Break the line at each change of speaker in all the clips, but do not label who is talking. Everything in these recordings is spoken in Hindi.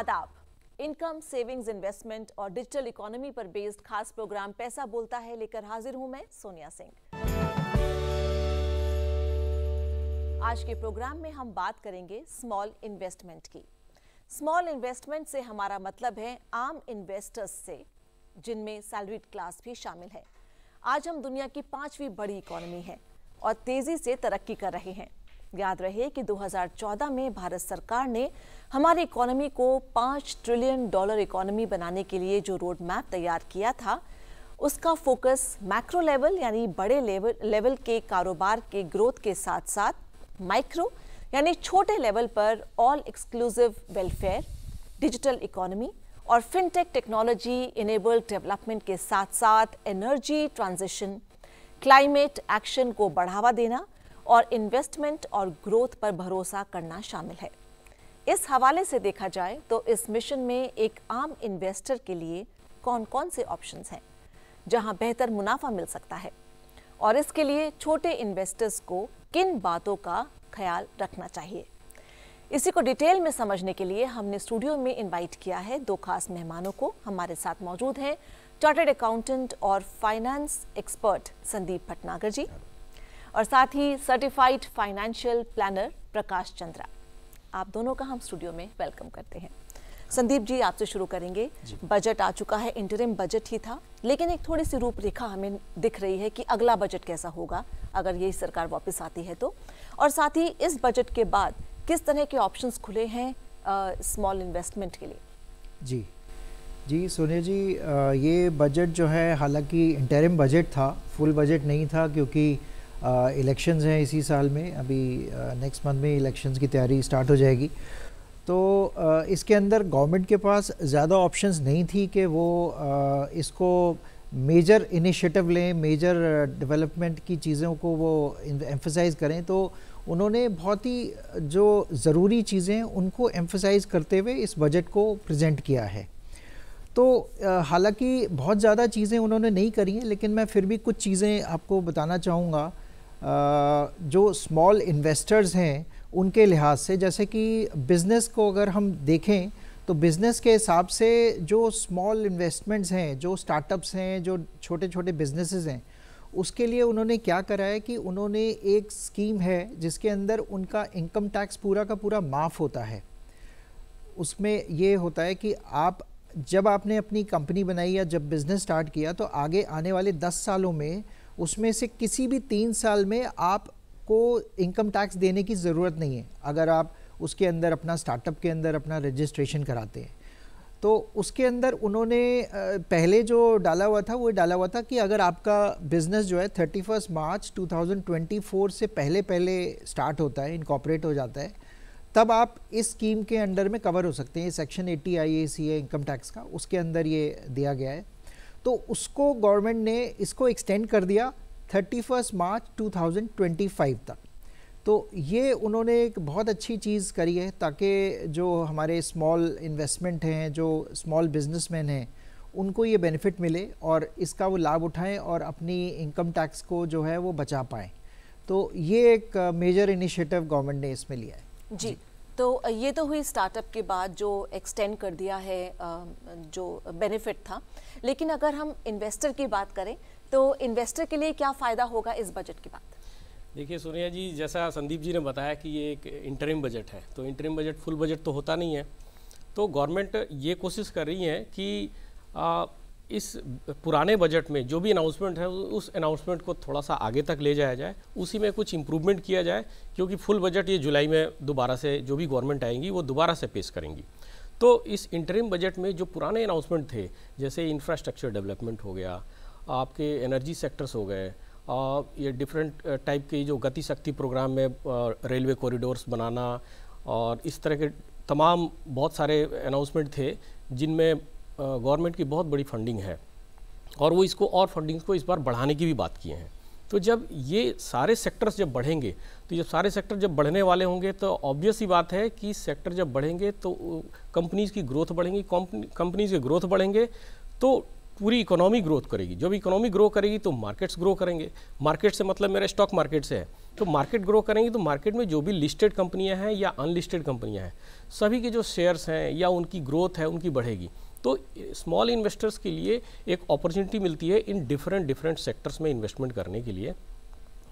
आदाब इनकम सेविंग्स इन्वेस्टमेंट और डिजिटल इकोनॉमी पर बेस्ड खास प्रोग्राम पैसा बोलता है लेकर हाजिर हूं मैं सोनिया सिंह आज के प्रोग्राम में हम बात करेंगे स्मॉल इन्वेस्टमेंट की स्मॉल इन्वेस्टमेंट से हमारा मतलब है आम इन्वेस्टर्स से जिनमें सैलरीड क्लास भी शामिल है आज हम दुनिया की पांचवी बड़ी इकोनॉमी है और तेजी से तरक्की कर रहे हैं याद रहे कि 2014 में भारत सरकार ने हमारी इकोनॉमी को पाँच ट्रिलियन डॉलर इकोनॉमी बनाने के लिए जो रोड मैप तैयार किया था उसका फोकस मैक्रो लेवल यानी बड़े लेवल लेवल के कारोबार के ग्रोथ के साथ साथ माइक्रो यानी छोटे लेवल पर all exclusive welfare digital economy और फिनटेक टेक्नोलॉजी इनेबल्ड डेवलपमेंट के साथ साथ एनर्जी ट्रांजिशन क्लाइमेट एक्शन को बढ़ावा देना और इन्वेस्टमेंट और ग्रोथ पर भरोसा करना शामिल है इस हवाले से देखा जाए तो इस मिशन में एक आम इन्वेस्टर के लिए कौन कौन से ऑप्शंस हैं जहां बेहतर मुनाफा मिल सकता है और इसके लिए छोटे इन्वेस्टर्स को किन बातों का ख्याल रखना चाहिए इसी को डिटेल में समझने के लिए हमने स्टूडियो में इनवाइट किया है दो खास मेहमानों को हमारे साथ मौजूद हैं चार्टर्ड अकाउंटेंट और फाइनेंस एक्सपर्ट संदीप भटनागर जी और साथ ही certified financial planner Prakash Chandra आप दोनों का हम स्टूडियो में वेलकम करते हैं संदीप जी आपसे शुरू करेंगे बजट आ चुका है इंटरिम बजट ही था लेकिन एक थोड़ी सी रूपरेखा हमें दिख रही है कि अगला बजट कैसा होगा अगर यही सरकार वापस आती है तो और साथ ही इस बजट के बाद किस तरह के ऑप्शंस खुले हैं स्मॉल इन्वेस्टमेंट के लिए
जी जी सोनिया जी आ, ये बजट जो है हालांकि इंटरिम बजट था फुल बजट नहीं था क्योंकि इलेक्शंस uh, हैं इसी साल में अभी नेक्स्ट uh, मंथ में इलेक्शंस की तैयारी स्टार्ट हो जाएगी तो आ, uh, इसके अंदर गवर्नमेंट के पास ज़्यादा ऑप्शंस नहीं थी कि वो आ, इसको मेजर इनिशिएटिव लें मेजर डेवलपमेंट की चीज़ों को वो एम्फसाइज़ करें तो उन्होंने बहुत ही जो ज़रूरी चीज़ें उनको एम्फसाइज करते हुए इस बजट को प्रजेंट किया है तो हालांकि बहुत ज़्यादा चीज़ें उन्होंने नहीं करी हैं लेकिन मैं फिर भी कुछ चीज़ें आपको बताना चाहूँगा जो स्मॉल इन्वेस्टर्स हैं उनके लिहाज से जैसे कि बिज़नेस को अगर हम देखें तो बिज़नेस के हिसाब से जो स्मॉल इन्वेस्टमेंट्स हैं जो स्टार्टअप्स हैं जो छोटे छोटे बिजनेसेस हैं उसके लिए उन्होंने क्या करा है कि उन्होंने एक स्कीम है जिसके अंदर उनका इनकम टैक्स पूरा का पूरा माफ़ होता है उसमें ये होता है कि आप जब आपने अपनी कंपनी बनाई या जब बिज़नेस स्टार्ट किया तो आगे आने वाले दस सालों में उसमें से किसी भी तीन साल में आपको इनकम टैक्स देने की ज़रूरत नहीं है अगर आप उसके अंदर अपना स्टार्टअप के अंदर अपना रजिस्ट्रेशन कराते हैं तो उसके अंदर उन्होंने पहले जो डाला हुआ था वो डाला हुआ था कि अगर आपका बिज़नेस जो है थर्टी फर्स्ट मार्च 2024 से पहले पहले स्टार्ट होता है इनकॉपरेट हो जाता है तब आप इस स्कीम के अंडर में कवर हो सकते हैं सेक्शन एट्टी आई ए सी है इनकम टैक्स का उसके अंदर ये दिया गया है तो उसको गवर्नमेंट ने इसको एक्सटेंड कर दिया 31 मार्च 2025 तक तो ये उन्होंने एक बहुत अच्छी चीज़ करी है ताकि जो हमारे स्मॉल इन्वेस्टमेंट हैं जो स्मॉल बिजनेसमैन हैं उनको ये बेनिफिट मिले और इसका वो लाभ उठाएं और अपनी इनकम टैक्स को जो है वो बचा पाएँ तो ये एक मेजर इनिशिएटिव गवर्नमेंट ने इसमें लिया है
जी, जी। तो ये तो हुई स्टार्टअप के बाद जो एक्सटेंड कर दिया है जो बेनिफिट था लेकिन अगर हम इन्वेस्टर की बात करें तो इन्वेस्टर के लिए क्या फ़ायदा होगा इस बजट के बाद
देखिए सोनिया जी जैसा संदीप जी ने बताया कि ये एक इंटरिम बजट है तो इंटरिम बजट फुल बजट तो होता नहीं है तो गवर्नमेंट ये कोशिश कर रही है कि इस पुराने बजट में जो भी अनाउंसमेंट है उस अनाउंसमेंट को थोड़ा सा आगे तक ले जाया जाए उसी में कुछ इम्प्रूवमेंट किया जाए क्योंकि फुल बजट ये जुलाई में दोबारा से जो भी गवर्नमेंट आएंगी वो दोबारा से पेश करेंगी तो इस इंटरिम बजट में जो पुराने अनाउंसमेंट थे जैसे इंफ्रास्ट्रक्चर डेवलपमेंट हो गया आपके एनर्जी सेक्टर्स हो गए ये डिफरेंट टाइप के जो गति शक्ति प्रोग्राम में रेलवे कॉरिडोर्स बनाना और इस तरह के तमाम बहुत सारे अनाउंसमेंट थे जिनमें गवर्नमेंट की बहुत बड़ी फंडिंग है और वो इसको और फंडिंग को इस बार बढ़ाने की भी बात किए हैं तो जब ये सारे सेक्टर्स जब बढ़ेंगे तो जब सारे सेक्टर जब बढ़ने वाले होंगे तो ऑब्वियस ही बात है कि सेक्टर जब बढ़ेंगे तो कंपनीज़ की ग्रोथ बढ़ेंगी कंपनीज़ की ग्रोथ बढ़ेंगे तो पूरी इकोनॉमी ग्रोथ करेगी जब इकोनॉमी ग्रो करेगी तो मार्केट्स ग्रो करेंगे मार्केट से मतलब मेरा स्टॉक मार्केट से है तो मार्केट ग्रो करेंगी तो मार्केट में जो भी लिस्टेड कंपनियां हैं या अनलिस्टेड कंपनियां हैं सभी के जो शेयर्स हैं या उनकी ग्रोथ है उनकी बढ़ेगी तो स्मॉल इन्वेस्टर्स के लिए एक अपॉर्चुनिटी मिलती है इन डिफरेंट डिफरेंट सेक्टर्स में इन्वेस्टमेंट करने के लिए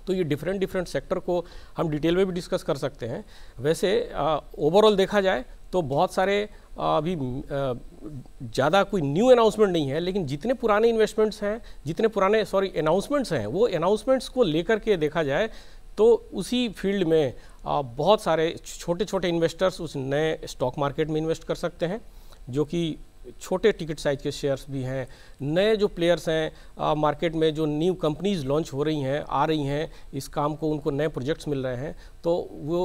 तो ये डिफरेंट डिफरेंट सेक्टर को हम डिटेल में भी डिस्कस कर सकते हैं वैसे ओवरऑल देखा जाए तो बहुत सारे अभी ज़्यादा कोई न्यू अनाउंसमेंट नहीं है लेकिन जितने पुराने इन्वेस्टमेंट्स हैं जितने पुराने सॉरी अनाउंसमेंट्स हैं वो अनाउंसमेंट्स को लेकर के देखा जाए तो उसी फील्ड में आ, बहुत सारे छोटे छोटे इन्वेस्टर्स उस नए स्टॉक मार्केट में इन्वेस्ट कर सकते हैं जो कि छोटे टिकट साइज के शेयर्स भी हैं नए जो प्लेयर्स हैं आ, मार्केट में जो न्यू कंपनीज लॉन्च हो रही हैं आ रही हैं इस काम को उनको नए प्रोजेक्ट्स मिल रहे हैं तो वो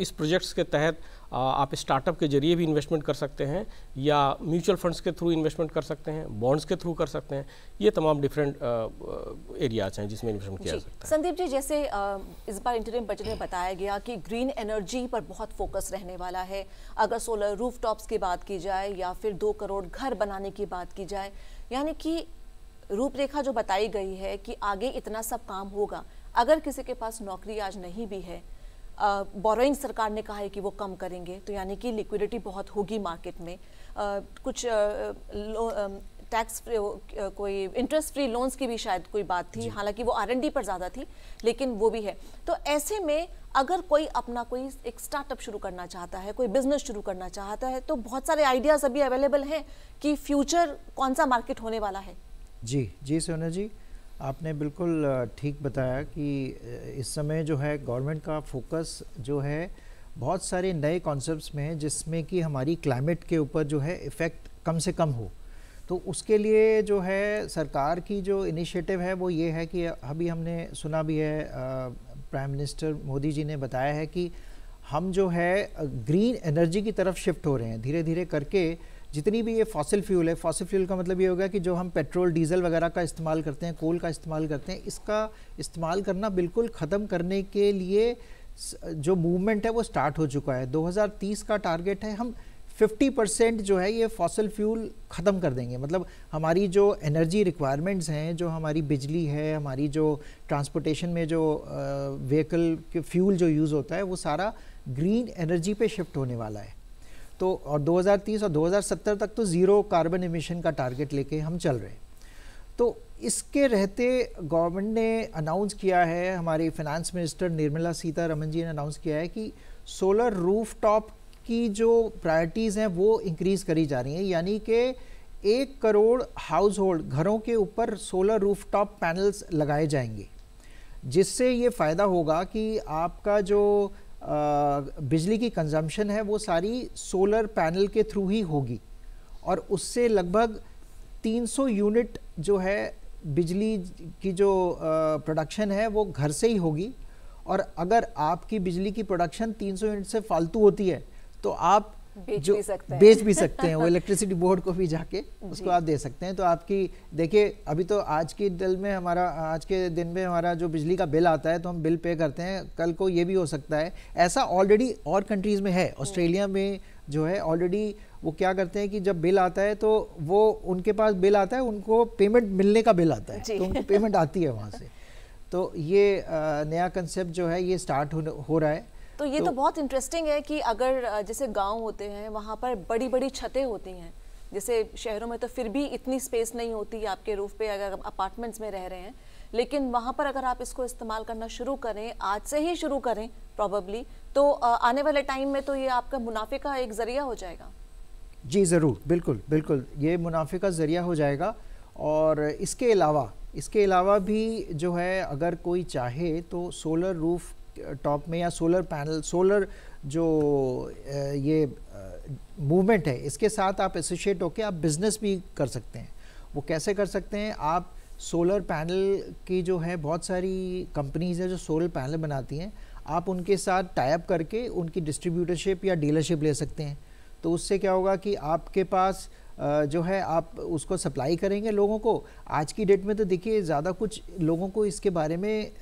इस प्रोजेक्ट्स के तहत आप स्टार्टअप के जरिए भी इन्वेस्टमेंट कर सकते हैं या म्यूचुअल फंड्स के थ्रू इन्वेस्टमेंट कर सकते हैं बॉन्ड्स के थ्रू कर सकते हैं ये तमाम डिफरेंट एरियाज हैं जिसमें इन्वेस्टमेंट किया जा
सकता है संदीप जी जैसे इस बार इंटरम बजट में बताया गया कि ग्रीन एनर्जी पर बहुत फोकस रहने वाला है अगर सोलर रूफ की बात की जाए या फिर दो करोड़ घर बनाने की बात की जाए यानी कि रूपरेखा जो बताई गई है कि आगे इतना सब काम होगा अगर किसी के पास नौकरी आज नहीं भी है बोरोइंग सरकार ने कहा है कि वो कम करेंगे तो यानी कि लिक्विडिटी बहुत होगी मार्केट में आ, कुछ टैक्स फ्री कोई इंटरेस्ट फ्री लोन्स की भी शायद कोई बात थी हालांकि वो आरएनडी पर ज़्यादा थी लेकिन वो भी है तो ऐसे में अगर कोई अपना कोई एक स्टार्टअप शुरू करना चाहता है कोई बिजनेस शुरू करना चाहता है तो बहुत सारे आइडियाज़ अभी अवेलेबल हैं कि फ्यूचर कौन सा मार्केट होने वाला है
जी जी सोना जी आपने बिल्कुल ठीक बताया कि इस समय जो है गवर्नमेंट का फोकस जो है बहुत सारे नए कॉन्सेप्ट्स में है जिसमें कि हमारी क्लाइमेट के ऊपर जो है इफ़ेक्ट कम से कम हो तो उसके लिए जो है सरकार की जो इनिशिएटिव है वो ये है कि अभी हमने सुना भी है प्राइम मिनिस्टर मोदी जी ने बताया है कि हम जो है ग्रीन एनर्जी की तरफ शिफ्ट हो रहे हैं धीरे धीरे करके जितनी भी ये फॉसिल फ्यूल है फॉसिल फ्यूल का मतलब ये होगा कि जो हम पेट्रोल डीजल वगैरह का इस्तेमाल करते हैं कोल का इस्तेमाल करते हैं इसका इस्तेमाल करना बिल्कुल ख़त्म करने के लिए जो मूवमेंट है वो स्टार्ट हो चुका है 2030 का टारगेट है हम 50 परसेंट जो है ये फॉसल फ्यूल ख़त्म कर देंगे मतलब हमारी जो एनर्जी रिक्वायरमेंट्स हैं जो हमारी बिजली है हमारी जो ट्रांसपोर्टेशन में जो व्हीकल के फ्यूल जो यूज़ होता है वो सारा ग्रीन एनर्जी पे शिफ्ट होने वाला है तो और 2030 और 2070 तक तो ज़ीरो कार्बन इमिशन का टारगेट लेके हम चल रहे हैं तो इसके रहते गवर्नमेंट ने अनाउंस किया है हमारी फाइनेंस मिनिस्टर निर्मला सीतारमन जी ने अनाउंस किया है कि सोलर रूफ टॉप की जो प्रायोरिटीज़ हैं वो इंक्रीज़ करी जा रही हैं यानी कि एक करोड़ हाउस होल्ड घरों के ऊपर सोलर रूफ टॉप पैनल्स लगाए जाएंगे जिससे ये फ़ायदा होगा कि आपका जो बिजली की कंजम्पशन है वो सारी सोलर पैनल के थ्रू ही होगी और उससे लगभग 300 यूनिट जो है बिजली की जो प्रोडक्शन है वो घर से ही होगी और अगर आपकी बिजली की प्रोडक्शन 300 यूनिट से फालतू होती है तो आप बेच भी सकते हैं बेच भी सकते हैं वो इलेक्ट्रिसिटी बोर्ड को भी जाके उसको आप दे सकते हैं तो आपकी देखिए अभी तो आज की दिल में हमारा आज के दिन में हमारा जो बिजली का बिल आता है तो हम बिल पे करते हैं कल को ये भी हो सकता है ऐसा ऑलरेडी और कंट्रीज़ में है ऑस्ट्रेलिया हम्म। में जो है ऑलरेडी वो क्या करते हैं कि जब बिल आता है तो वो उनके पास बिल आता है उनको पेमेंट मिलने का बिल आता है तो उनको पेमेंट आती है वहाँ से तो ये नया कंसेप्ट जो है ये स्टार्ट हो रहा है
तो ये तो, तो बहुत इंटरेस्टिंग है कि अगर जैसे गांव होते हैं वहाँ पर बड़ी बड़ी छतें होती हैं जैसे शहरों में तो फिर भी इतनी स्पेस नहीं होती आपके रूफ पे अगर अपार्टमेंट्स में रह रहे हैं लेकिन वहाँ पर अगर आप इसको इस्तेमाल करना शुरू करें आज से ही शुरू करें प्रॉबली तो आने वाले टाइम में तो ये आपका मुनाफे का एक ज़रिया हो जाएगा
जी ज़रूर बिल्कुल बिल्कुल ये मुनाफे का ज़रिया हो जाएगा और इसके अलावा इसके अलावा भी जो है अगर कोई चाहे तो सोलर रूफ़ टॉप में या सोलर पैनल सोलर जो ये मूवमेंट है इसके साथ आप एसोशिएट होकर आप बिज़नेस भी कर सकते हैं वो कैसे कर सकते हैं आप सोलर पैनल की जो है बहुत सारी कंपनीज़ हैं जो सोलर पैनल बनाती हैं आप उनके साथ टाइप करके उनकी डिस्ट्रीब्यूटरशिप या डीलरशिप ले सकते हैं तो उससे क्या होगा कि आपके पास जो है आप उसको सप्लाई करेंगे लोगों को आज की डेट में तो देखिए ज़्यादा कुछ लोगों को इसके बारे में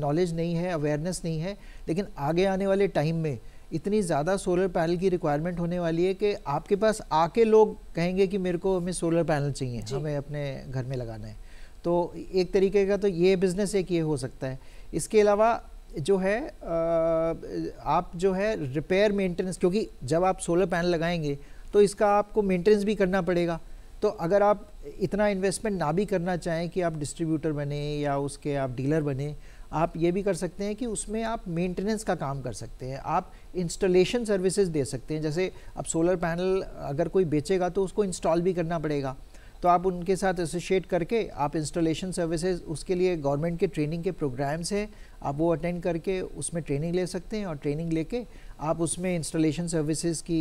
नॉलेज नहीं है अवेयरनेस नहीं है लेकिन आगे आने वाले टाइम में इतनी ज़्यादा सोलर पैनल की रिक्वायरमेंट होने वाली है कि आपके पास आके लोग कहेंगे कि मेरे को हमें सोलर पैनल चाहिए हमें अपने घर में लगाना है तो एक तरीके का तो ये बिज़नेस एक ये हो सकता है इसके अलावा जो है आप जो है रिपेयर मेंटेनेंस क्योंकि जब आप सोलर पैनल लगाएंगे तो इसका आपको मेंटेनेंस भी करना पड़ेगा तो अगर आप इतना इन्वेस्टमेंट ना भी करना चाहें कि आप डिस्ट्रीब्यूटर बने या उसके आप डीलर बने आप ये भी कर सकते हैं कि उसमें आप मेंटेनेंस का काम कर सकते हैं आप इंस्टॉलेशन सर्विसेज दे सकते हैं जैसे अब सोलर पैनल अगर कोई बेचेगा तो उसको इंस्टॉल भी करना पड़ेगा तो आप उनके साथ एसोशिएट करके आप इंस्टॉलेशन सर्विसेज उसके लिए गवर्नमेंट के ट्रेनिंग के प्रोग्राम्स हैं आप वो अटेंड करके उसमें ट्रेनिंग ले सकते हैं और ट्रेनिंग लेके आप उसमें इंस्टॉलेशन सर्विसेज की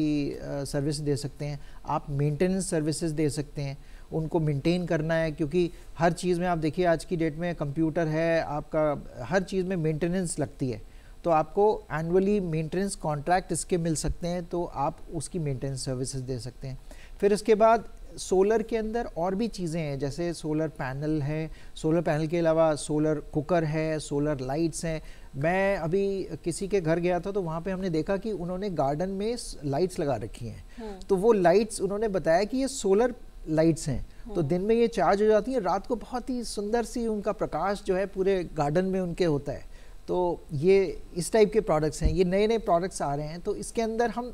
सर्विस दे सकते हैं आप मेंटेनेंस सर्विसेज दे सकते हैं उनको मेंटेन करना है क्योंकि हर चीज़ में आप देखिए आज की डेट में कंप्यूटर है आपका हर चीज़ में मेंटेनेंस लगती है तो आपको एनुअली मेंटेनेंस कॉन्ट्रैक्ट इसके मिल सकते हैं तो आप उसकी मेंटेनेंस सर्विसेज दे सकते हैं फिर इसके बाद सोलर के अंदर और भी चीज़ें हैं जैसे सोलर पैनल है सोलर पैनल के अलावा सोलर कुकर है सोलर लाइट्स हैं मैं अभी किसी के घर गया था तो वहाँ पे हमने देखा कि उन्होंने गार्डन में लाइट्स लगा रखी हैं हम्म। तो वो लाइट्स उन्होंने बताया कि ये सोलर लाइट्स हैं तो हम्म। दिन में ये चार्ज हो जाती हैं रात को बहुत ही सुंदर सी उनका प्रकाश जो है पूरे गार्डन में उनके होता है तो ये इस टाइप के प्रोडक्ट्स हैं ये नए नए प्रोडक्ट्स आ रहे हैं तो इसके अंदर हम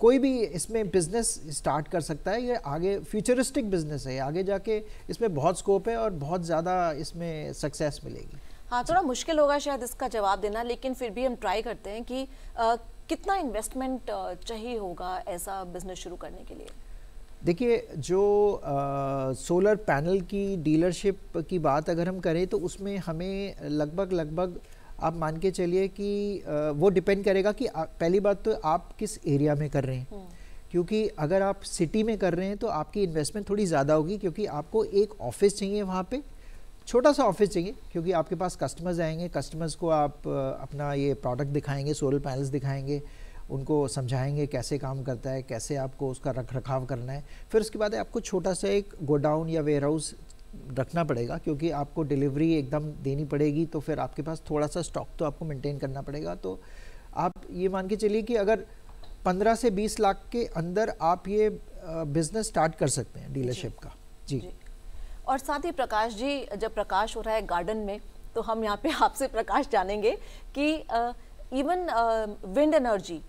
कोई भी इसमें बिज़नेस स्टार्ट कर सकता है ये आगे फ्यूचरिस्टिक बिज़नेस है आगे जाके इसमें बहुत स्कोप है और बहुत ज़्यादा इसमें सक्सेस मिलेगी
हाँ थोड़ा मुश्किल होगा शायद इसका जवाब देना लेकिन फिर भी हम ट्राई करते हैं कि आ, कितना इन्वेस्टमेंट चाहिए होगा ऐसा बिजनेस शुरू करने के लिए
देखिए जो आ, सोलर पैनल की डीलरशिप की बात अगर हम करें तो उसमें हमें लगभग लगभग आप मान के चलिए कि वो डिपेंड करेगा कि पहली बात तो आप किस एरिया में कर रहे हैं हम्म। क्योंकि अगर आप सिटी में कर रहे हैं तो आपकी इन्वेस्टमेंट थोड़ी ज़्यादा होगी क्योंकि आपको एक ऑफिस चाहिए वहाँ पे छोटा सा ऑफिस चाहिए क्योंकि आपके पास कस्टमर्स आएंगे कस्टमर्स को आप अपना ये प्रोडक्ट दिखाएंगे सोलर पैनल्स दिखाएंगे उनको समझाएंगे कैसे काम करता है कैसे आपको उसका रख रखाव करना है फिर उसके बाद आपको छोटा सा एक गोडाउन या वेयर हाउस रखना पड़ेगा क्योंकि आपको डिलीवरी एकदम देनी पड़ेगी तो फिर आपके पास थोड़ा सा स्टॉक तो आपको मेंटेन करना पड़ेगा तो आप ये मान के चलिए कि अगर 15 से 20 लाख के अंदर आप ये बिजनेस स्टार्ट कर सकते हैं डीलरशिप का जी।, जी
और साथ ही प्रकाश जी जब प्रकाश हो रहा है गार्डन में तो हम यहाँ पे आपसे प्रकाश जानेंगे कि even wind energy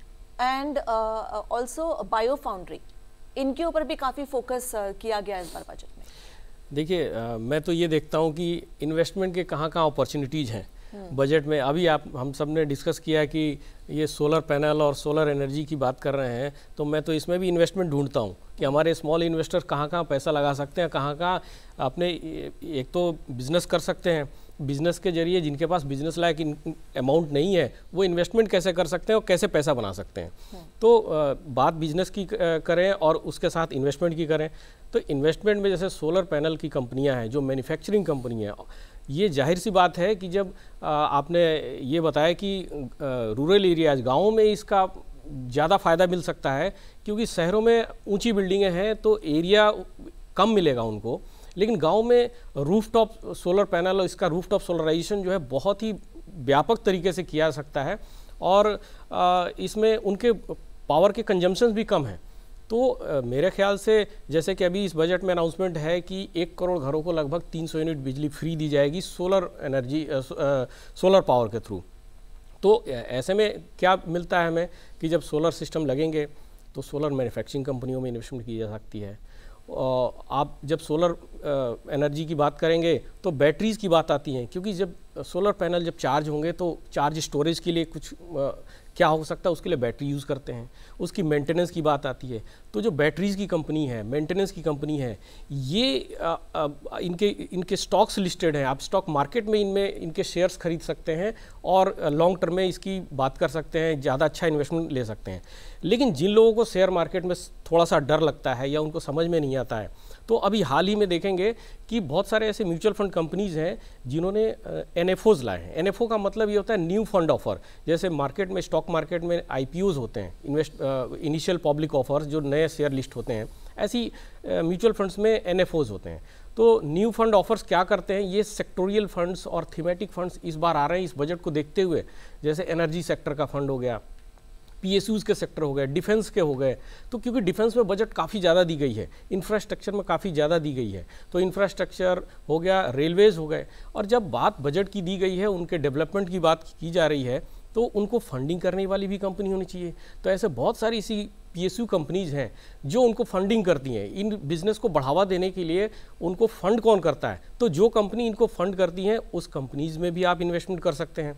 and also bio foundry इनके ऊपर भी काफ़ी फोकस किया गया इस बार बजट
देखिए मैं तो ये देखता हूँ कि इन्वेस्टमेंट के कहाँ कहाँ अपॉर्चुनिटीज़ हैं बजट हाँ। में अभी आप हम सब ने डिस्कस किया कि ये सोलर पैनल और सोलर एनर्जी की बात कर रहे हैं तो मैं तो इसमें भी इन्वेस्टमेंट ढूंढता हूँ कि हमारे स्मॉल इन्वेस्टर कहाँ कहाँ पैसा लगा सकते हैं कहाँ कहाँ अपने एक तो बिज़नेस कर सकते हैं बिज़नेस के जरिए जिनके पास बिज़नेस लायक अमाउंट नहीं है वो इन्वेस्टमेंट कैसे कर सकते हैं और कैसे पैसा बना सकते हैं हाँ। तो बात बिज़नेस की करें और उसके साथ इन्वेस्टमेंट की करें तो इन्वेस्टमेंट में जैसे सोलर पैनल की कंपनियां हैं जो मैन्युफैक्चरिंग कंपनी है ये जाहिर सी बात है कि जब आपने ये बताया कि रूरल एरियाज गाँव में इसका ज़्यादा फ़ायदा मिल सकता है क्योंकि शहरों में ऊंची बिल्डिंगें हैं तो एरिया कम मिलेगा उनको लेकिन गांव में रूफटॉप सोलर पैनल और इसका रूफटॉप सोलराइजेशन जो है बहुत ही व्यापक तरीके से किया जा सकता है और इसमें उनके पावर के कंजम्पशन भी कम हैं तो मेरे ख्याल से जैसे कि अभी इस बजट में अनाउंसमेंट है कि एक करोड़ घरों को लगभग 300 यूनिट बिजली फ्री दी जाएगी सोलर एनर्जी सोलर पावर के थ्रू तो ऐसे में क्या मिलता है हमें कि जब सोलर सिस्टम लगेंगे तो सोलर मैन्युफैक्चरिंग कंपनियों में इन्वेस्टमेंट की जा सकती है आप जब सोलर एनर्जी की बात करेंगे तो बैटरीज़ की बात आती हैं क्योंकि जब सोलर पैनल जब चार्ज होंगे तो चार्ज स्टोरेज के लिए कुछ क्या हो सकता है उसके लिए बैटरी यूज़ करते हैं उसकी मेंटेनेंस की बात आती है तो जो बैटरीज़ की कंपनी है मेंटेनेंस की कंपनी है ये आ, आ, इनके इनके स्टॉक्स लिस्टेड हैं आप स्टॉक मार्केट में इनमें इनके शेयर्स खरीद सकते हैं और लॉन्ग टर्म में इसकी बात कर सकते हैं ज़्यादा अच्छा इन्वेस्टमेंट ले सकते हैं लेकिन जिन लोगों को शेयर मार्केट में थोड़ा सा डर लगता है या उनको समझ में नहीं आता है तो अभी हाल ही में देखेंगे कि बहुत सारे ऐसे म्यूचुअल फंड कंपनीज हैं जिन्होंने एन एफ लाए हैं एन का मतलब ये होता है न्यू फंड ऑफर जैसे मार्केट में स्टॉक मार्केट में आई होते हैं इन्वेस्ट इनिशियल पब्लिक ऑफर्स जो नए शेयर लिस्ट होते हैं ऐसी म्यूचुअल फंड्स में एन होते हैं तो न्यू फंड ऑफर्स क्या करते हैं ये सेक्टोरियल फंड्स और थीमेटिक फंड्स इस बार आ रहे हैं इस बजट को देखते हुए जैसे एनर्जी सेक्टर का फंड हो गया पी के सेक्टर हो गए डिफेंस के हो गए तो क्योंकि डिफेंस में बजट काफ़ी ज़्यादा दी गई है इंफ्रास्ट्रक्चर में काफ़ी ज़्यादा दी गई है तो इंफ्रास्ट्रक्चर हो गया रेलवेज़ हो गए और जब बात बजट की दी गई है उनके डेवलपमेंट की बात की जा रही है तो उनको फंडिंग करने वाली भी कंपनी होनी चाहिए तो ऐसे बहुत सारी इसी पीएसयू कंपनीज हैं जो उनको फंडिंग करती हैं इन बिजनेस को बढ़ावा देने के लिए उनको फंड कौन करता है तो जो कंपनी इनको फंड करती हैं उस कंपनीज में भी आप इन्वेस्टमेंट कर सकते हैं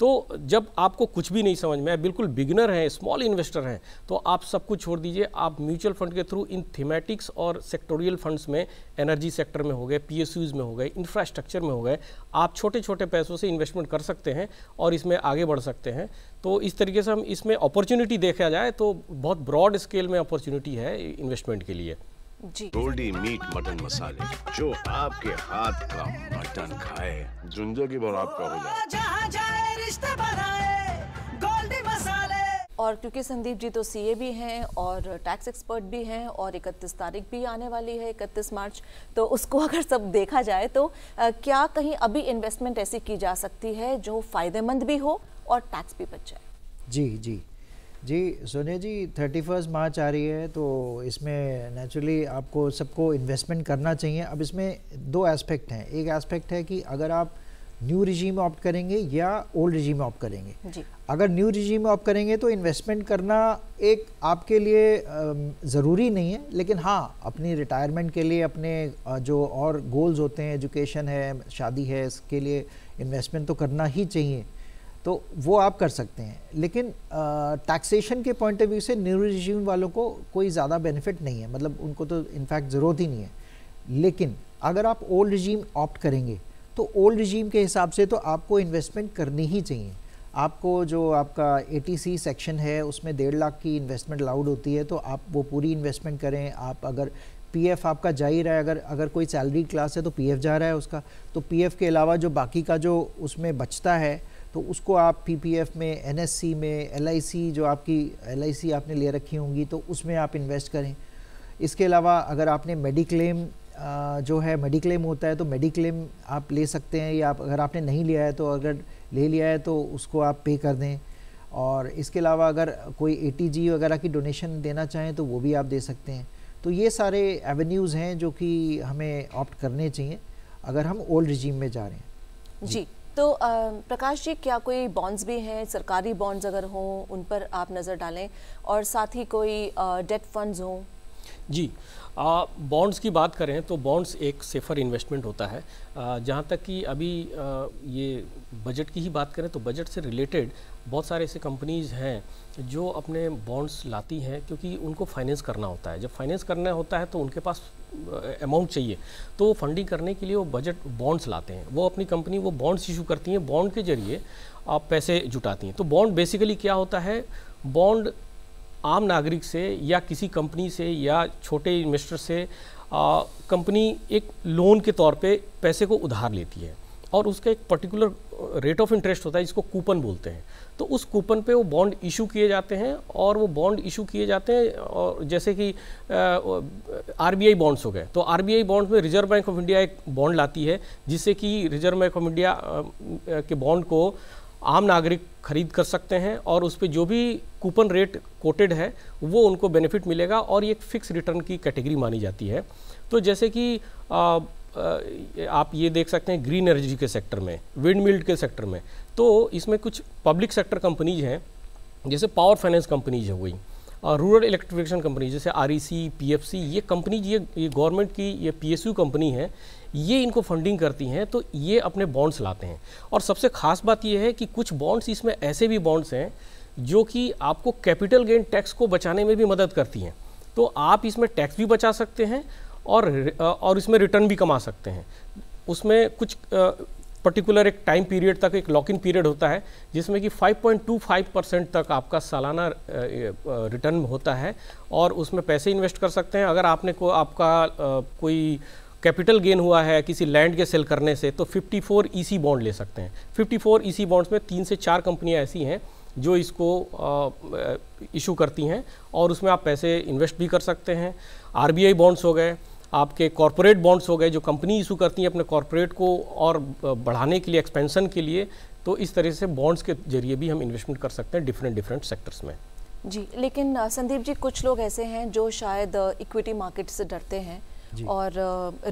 तो जब आपको कुछ भी नहीं समझ में आए बिल्कुल बिगनर हैं स्मॉल इन्वेस्टर हैं तो आप सब कुछ छोड़ दीजिए आप म्यूचुअल फंड के थ्रू इन थीमेटिक्स और सेक्टोरियल फंड्स में एनर्जी सेक्टर में हो गए पी में हो गए इंफ्रास्ट्रक्चर में हो गए आप छोटे छोटे पैसों से इन्वेस्टमेंट कर सकते हैं और इसमें आगे बढ़ सकते हैं तो इस तरीके से हम इसमें अपॉर्चुनिटी देखा जाए तो बहुत ब्रॉड स्केल में अपॉर्चुनिटी है इन्वेस्टमेंट के लिए रोल्डी मीट मटन मसाले जो आपके हाथ का मटन खाए झुंझो की बार आपका हो जाए
रिश्ते बनाए गोल्डी मसाले और क्योंकि संदीप जी तो सीए भी हैं और टैक्स एक्सपर्ट भी हैं और 31 तारीख भी आने वाली है 31 मार्च तो उसको अगर सब देखा जाए तो क्या कहीं अभी इन्वेस्टमेंट ऐसी की जा सकती है जो फ़ायदेमंद भी हो और टैक्स भी बच जाए
जी जी जी सोने जी थर्टी फर्स्ट मार्च आ रही है तो इसमें नेचुरली आपको सबको इन्वेस्टमेंट करना चाहिए अब इसमें दो एस्पेक्ट हैं एक एस्पेक्ट है कि अगर आप न्यू रिजीम ऑप्ट करेंगे या ओल्ड रिजीम ऑप्ट करेंगे जी। अगर न्यू रिजीम ऑप्ट करेंगे तो इन्वेस्टमेंट करना एक आपके लिए ज़रूरी नहीं है लेकिन हाँ अपनी रिटायरमेंट के लिए अपने जो और गोल्स होते हैं एजुकेशन है शादी है इसके लिए इन्वेस्टमेंट तो करना ही चाहिए तो वो आप कर सकते हैं लेकिन टैक्सेशन के पॉइंट ऑफ व्यू से न्यू रिजीम वालों को कोई ज़्यादा बेनिफिट नहीं है मतलब उनको तो इनफैक्ट ज़रूरत ही नहीं है लेकिन अगर आप ओल्ड रिजीम ऑप्ट करेंगे तो ओल्ड रिजीम के हिसाब से तो आपको इन्वेस्टमेंट करनी ही चाहिए आपको जो आपका ए सेक्शन है उसमें डेढ़ लाख की इन्वेस्टमेंट अलाउड होती है तो आप वो पूरी इन्वेस्टमेंट करें आप अगर पीएफ आपका जा ही रहा है अगर अगर कोई सैलरी क्लास है तो पीएफ जा रहा है उसका तो पीएफ के अलावा जो बाकी का जो उसमें बचता है तो उसको आप पीपीएफ में एनएससी में एलआईसी जो आपकी एलआईसी आपने ले रखी होंगी तो उसमें आप इन्वेस्ट करें इसके अलावा अगर आपने मेडिक्लेम जो है मेडिक्लेम होता है तो मेडिक्लेम आप ले सकते हैं या आप अगर आपने नहीं लिया है तो अगर ले लिया है तो उसको आप पे कर दें और इसके अलावा अगर कोई ए वगैरह की डोनेशन देना चाहें तो वो भी आप दे सकते हैं तो ये सारे एवेन्यूज़ हैं जो कि हमें ऑप्ट करने चाहिए अगर हम ओल्ड रिजीम में जा रहे हैं
जी तो आ, प्रकाश जी क्या कोई बॉन्ड्स भी हैं सरकारी बॉन्ड्स अगर हों उन पर आप नज़र डालें और साथ ही कोई डेट फंड्स हों
जी बॉन्ड्स की बात करें तो बॉन्ड्स एक सेफ़र इन्वेस्टमेंट होता है जहाँ तक कि अभी ये बजट की ही बात करें तो बजट से रिलेटेड बहुत सारे ऐसे कंपनीज़ हैं जो अपने बॉन्ड्स लाती हैं क्योंकि उनको फाइनेंस करना होता है जब फाइनेंस करना होता है तो उनके पास अमाउंट चाहिए तो फंडिंग करने के लिए वो बजट बॉन्ड्स लाते हैं वो अपनी कंपनी वो बॉन्ड्स इशू करती हैं बॉन्ड के जरिए आप पैसे जुटाती हैं तो बॉन्ड बेसिकली क्या होता है बॉन्ड आम नागरिक से या किसी कंपनी से या छोटे इन्वेस्टर से कंपनी एक लोन के तौर पे पैसे को उधार लेती है और उसका एक पर्टिकुलर रेट ऑफ इंटरेस्ट होता है जिसको कूपन बोलते हैं तो उस कूपन पे वो बॉन्ड इशू किए जाते हैं और वो बॉन्ड इशू किए जाते हैं और जैसे कि आरबीआई बॉन्ड्स हो गए तो आरबीआई बॉन्ड्स में रिजर्व बैंक ऑफ इंडिया एक बॉन्ड लाती है जिससे कि रिजर्व बैंक ऑफ इंडिया के बॉन्ड को आम नागरिक खरीद कर सकते हैं और उस पर जो भी कूपन रेट कोटेड है वो उनको बेनिफिट मिलेगा और ये एक फिक्स रिटर्न की कैटेगरी मानी जाती है तो जैसे कि आ, आप ये देख सकते हैं ग्रीन एनर्जी के सेक्टर में विंड मिल्ड के सेक्टर में तो इसमें कुछ पब्लिक सेक्टर कंपनीज हैं जैसे पावर फाइनेंस कंपनीज हो गई और रूरल इलेक्ट्रिफिकेशन कंपनी जैसे R E C P F C ये कंपनी ये ये गवर्नमेंट की ये पी एस यू कंपनी है ये इनको फंडिंग करती हैं तो ये अपने बॉन्ड्स लाते हैं और सबसे खास बात यह है कि कुछ बॉन्ड्स इसमें ऐसे भी बॉन्ड्स हैं जो कि आपको कैपिटल गेन टैक्स को बचाने में भी मदद करती हैं तो आप इसमें टैक्स भी बचा सकते हैं और और इसमें रिटर्न भी कमा सकते हैं उसमें कुछ पर्टिकुलर एक टाइम पीरियड तक एक लॉक इन पीरियड होता है जिसमें कि 5.25 परसेंट तक आपका सालाना रिटर्न होता है और उसमें पैसे इन्वेस्ट कर सकते हैं अगर आपने को आपका कोई कैपिटल गेन हुआ है किसी लैंड के सेल करने से तो 54 ईसी बॉन्ड ले सकते हैं 54 ईसी बॉन्ड्स में तीन से चार कंपनियां ऐसी हैं जो इसको इशू करती हैं और उसमें आप पैसे इन्वेस्ट भी कर सकते हैं आरबीआई बॉन्ड्स हो गए आपके कॉरपोरेट बॉन्ड्स हो गए जो कंपनी इशू करती हैं अपने कॉरपोरेट को और बढ़ाने के लिए एक्सपेंशन के लिए तो इस तरह से बॉन्ड्स के जरिए भी हम इन्वेस्टमेंट कर सकते हैं डिफरेंट डिफरेंट सेक्टर्स में
जी लेकिन संदीप जी कुछ लोग ऐसे हैं जो शायद इक्विटी मार्केट से डरते हैं और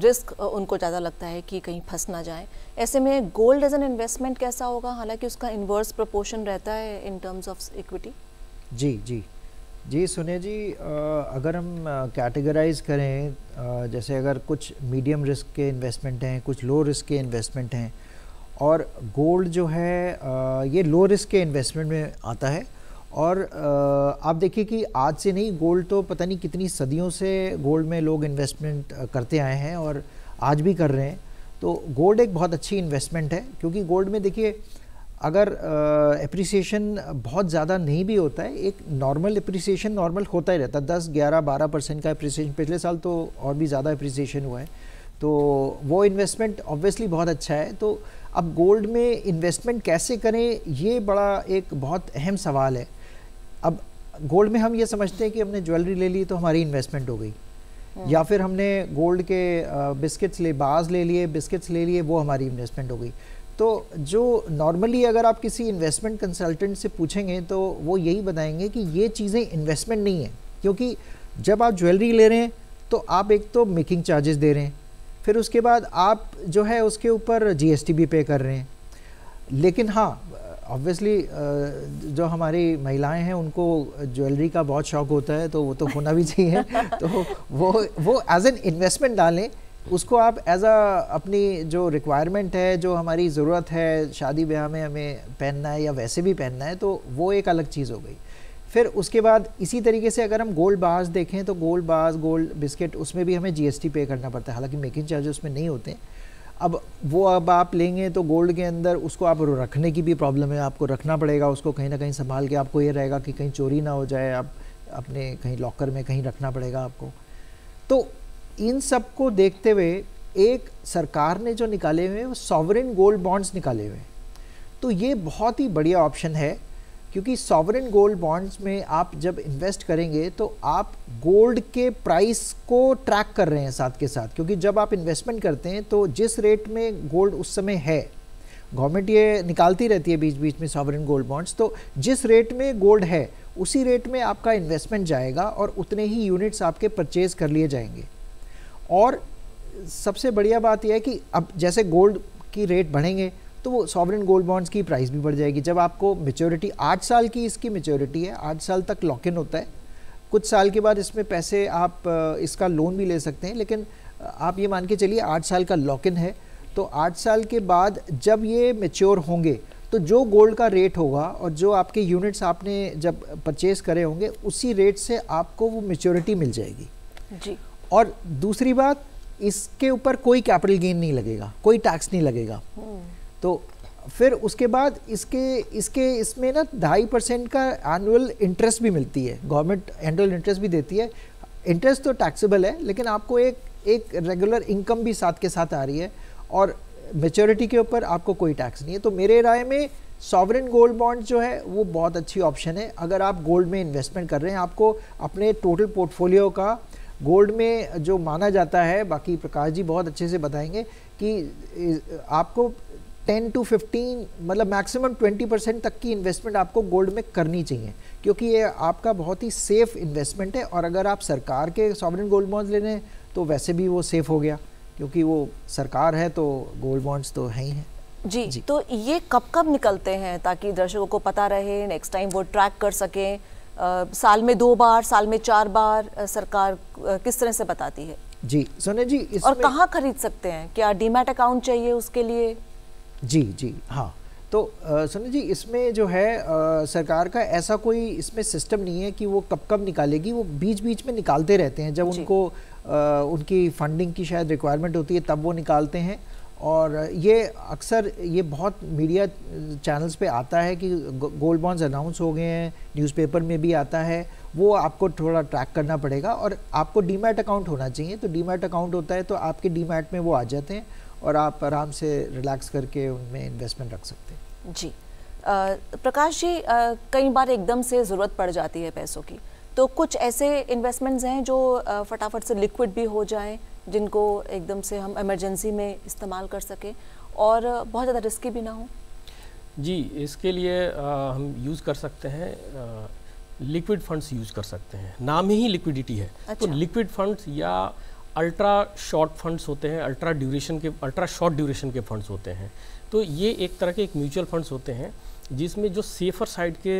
रिस्क उनको ज़्यादा लगता है कि कहीं फंस ना जाए ऐसे में गोल्ड एज एन इन्वेस्टमेंट कैसा होगा हालांकि उसका इन्वर्स प्रोपोर्शन रहता है इन टर्म्स ऑफ इक्विटी
जी जी जी सुने जी अगर हम कैटेगराइज करें जैसे अगर कुछ मीडियम रिस्क के इन्वेस्टमेंट हैं कुछ लो रिस्क के इन्वेस्टमेंट हैं और गोल्ड जो है ये लो रिस्क के इन्वेस्टमेंट में आता है और आप देखिए कि आज से नहीं गोल्ड तो पता नहीं कितनी सदियों से गोल्ड में लोग इन्वेस्टमेंट करते आए हैं और आज भी कर रहे हैं तो गोल्ड एक बहुत अच्छी इन्वेस्टमेंट है क्योंकि गोल्ड में देखिए अगर अप्रिसिएशन बहुत ज़्यादा नहीं भी होता है एक नॉर्मल अप्रिसिएशन नॉर्मल होता ही रहता है दस ग्यारह बारह परसेंट का अप्रिसिएशन पिछले साल तो और भी ज़्यादा अप्रिसिएशन हुआ है तो वो इन्वेस्टमेंट ऑब्वियसली बहुत अच्छा है तो अब गोल्ड में इन्वेस्टमेंट कैसे करें ये बड़ा एक बहुत अहम सवाल है अब गोल्ड में हम ये समझते हैं कि हमने ज्वेलरी ले ली तो हमारी इन्वेस्टमेंट हो गई हम्म। या फिर हमने गोल्ड के बिस्किट्स ले बाज ले लिए बिस्किट्स ले लिए वो हमारी इन्वेस्टमेंट हो गई तो जो नॉर्मली अगर आप किसी इन्वेस्टमेंट कंसल्टेंट से पूछेंगे तो वो यही बताएंगे कि ये चीज़ें इन्वेस्टमेंट नहीं है क्योंकि जब आप ज्वेलरी ले रहे हैं तो आप एक तो मेकिंग चार्जेस दे रहे हैं फिर उसके बाद आप जो है उसके ऊपर जीएसटी भी पे कर रहे हैं लेकिन हाँ ऑब्वियसली uh, जो हमारी महिलाएं हैं उनको ज्वेलरी का बहुत शौक होता है तो वो तो होना भी चाहिए तो वो वो एज एन इन्वेस्टमेंट डालें उसको आप एज अ अपनी जो रिक्वायरमेंट है जो हमारी ज़रूरत है शादी ब्याह में हमें पहनना है या वैसे भी पहनना है तो वो एक अलग चीज़ हो गई फिर उसके बाद इसी तरीके से अगर हम गोल्ड बार्स देखें तो गोल्ड बार्स गोल्ड बिस्किट उसमें भी हमें जीएसटी पे करना पड़ता है हालांकि मेकिंग चार्जेस उसमें नहीं होते हैं अब वो अब आप लेंगे तो गोल्ड के अंदर उसको आप रखने की भी प्रॉब्लम है आपको रखना पड़ेगा उसको कहीं ना कहीं संभाल के आपको ये रहेगा कि कहीं चोरी ना हो जाए आप अपने कहीं लॉकर में कहीं रखना पड़ेगा आपको तो इन सब को देखते हुए एक सरकार ने जो निकाले हुए हैं वो सॉवरिन गोल्ड बॉन्ड्स निकाले हुए हैं तो ये बहुत ही बढ़िया ऑप्शन है क्योंकि सॉवरन गोल्ड बॉन्ड्स में आप जब इन्वेस्ट करेंगे तो आप गोल्ड के प्राइस को ट्रैक कर रहे हैं साथ के साथ क्योंकि जब आप इन्वेस्टमेंट करते हैं तो जिस रेट में गोल्ड उस समय है गवर्नमेंट ये निकालती रहती है बीच बीच में सॉवरन गोल्ड बॉन्ड्स तो जिस रेट में गोल्ड है उसी रेट में आपका इन्वेस्टमेंट जाएगा और उतने ही यूनिट्स आपके परचेज कर लिए जाएंगे और सबसे बढ़िया बात यह है कि अब जैसे गोल्ड की रेट बढ़ेंगे तो वो सॉवरन गोल्ड बॉन्ड्स की प्राइस भी बढ़ जाएगी जब आपको मेच्योरिटी आठ साल की इसकी मेच्योरिटी है आठ साल तक लॉक इन होता है कुछ साल के बाद इसमें पैसे आप इसका लोन भी ले सकते हैं लेकिन आप ये मान के चलिए आठ साल का लॉक इन है तो आठ साल के बाद जब ये मेच्योर होंगे तो जो गोल्ड का रेट होगा और जो आपके यूनिट्स आपने जब परचेज़ करे होंगे उसी रेट से आपको वो मेच्योरिटी मिल जाएगी जी और दूसरी बात इसके ऊपर कोई कैपिटल गेन नहीं लगेगा कोई टैक्स नहीं लगेगा हम्म। तो फिर उसके बाद इसके इसके इसमें ना ढाई परसेंट का एनुअल इंटरेस्ट भी मिलती है गवर्नमेंट एनुअल इंटरेस्ट भी देती है इंटरेस्ट तो टैक्सेबल है लेकिन आपको एक एक रेगुलर इनकम भी साथ के साथ आ रही है और मेच्योरिटी के ऊपर आपको कोई टैक्स नहीं है तो मेरे राय में सॉवरन गोल्ड बॉन्ड जो है वो बहुत अच्छी ऑप्शन है अगर आप गोल्ड में इन्वेस्टमेंट कर रहे हैं आपको अपने टोटल पोर्टफोलियो का गोल्ड में जो माना जाता है बाकी प्रकाश जी बहुत अच्छे से बताएंगे कि आपको टेन टू फिफ्टीन मतलब मैक्सिमम ट्वेंटी परसेंट तक की इन्वेस्टमेंट आपको गोल्ड में करनी चाहिए क्योंकि ये आपका बहुत ही सेफ इन्वेस्टमेंट है और अगर आप सरकार के सॉवरन गोल्ड बॉन्ड्स ले रहे हैं तो वैसे भी वो सेफ हो गया क्योंकि वो सरकार है तो गोल्ड बॉन्ड्स तो है ही हैं
जी, जी तो ये कब कब निकलते हैं ताकि दर्शकों को पता रहे नेक्स्ट टाइम वो ट्रैक कर सकें साल में दो बार साल में चार बार आ, सरकार आ, किस तरह से बताती है जी सोने जी और कहाँ खरीद सकते हैं क्या डीमेट अकाउंट चाहिए उसके लिए
जी जी हाँ तो सुनील जी इसमें जो है आ, सरकार का ऐसा कोई इसमें सिस्टम नहीं है कि वो कब कब निकालेगी वो बीच बीच में निकालते रहते हैं जब उनको आ, उनकी फंडिंग की शायद रिक्वायरमेंट होती है तब वो निकालते हैं और ये अक्सर ये बहुत मीडिया चैनल्स पे आता है कि गोल्ड बॉन्ड्स अनाउंस हो गए हैं न्यूज़पेपर में भी आता है वो आपको थोड़ा ट्रैक करना पड़ेगा और आपको डीमैट अकाउंट होना चाहिए तो डीमैट अकाउंट होता है तो आपके डीमैट में वो आ जाते हैं और आप आराम से रिलैक्स करके उनमें इन्वेस्टमेंट रख सकते
हैं जी आ, प्रकाश जी आ, कई बार एकदम से ज़रूरत पड़ जाती है पैसों की तो कुछ ऐसे इन्वेस्टमेंट्स हैं जो फटाफट से लिक्विड भी हो जाएं जिनको एकदम से हम इमरजेंसी में इस्तेमाल कर सकें और बहुत ज़्यादा रिस्की भी ना हो
जी इसके लिए आ, हम यूज़ कर सकते हैं लिक्विड फंड्स यूज़ कर सकते हैं नाम ही लिक्विडिटी है तो अच्छा। तो लिक्विड फंड्स या अल्ट्रा शॉर्ट फंड्स होते हैं अल्ट्रा ड्यूरेशन के अल्ट्रा शॉर्ट ड्यूरेशन के फंड्स होते हैं तो ये एक तरह के एक म्यूचुअल फंड्स होते हैं जिसमें जो सेफर साइड के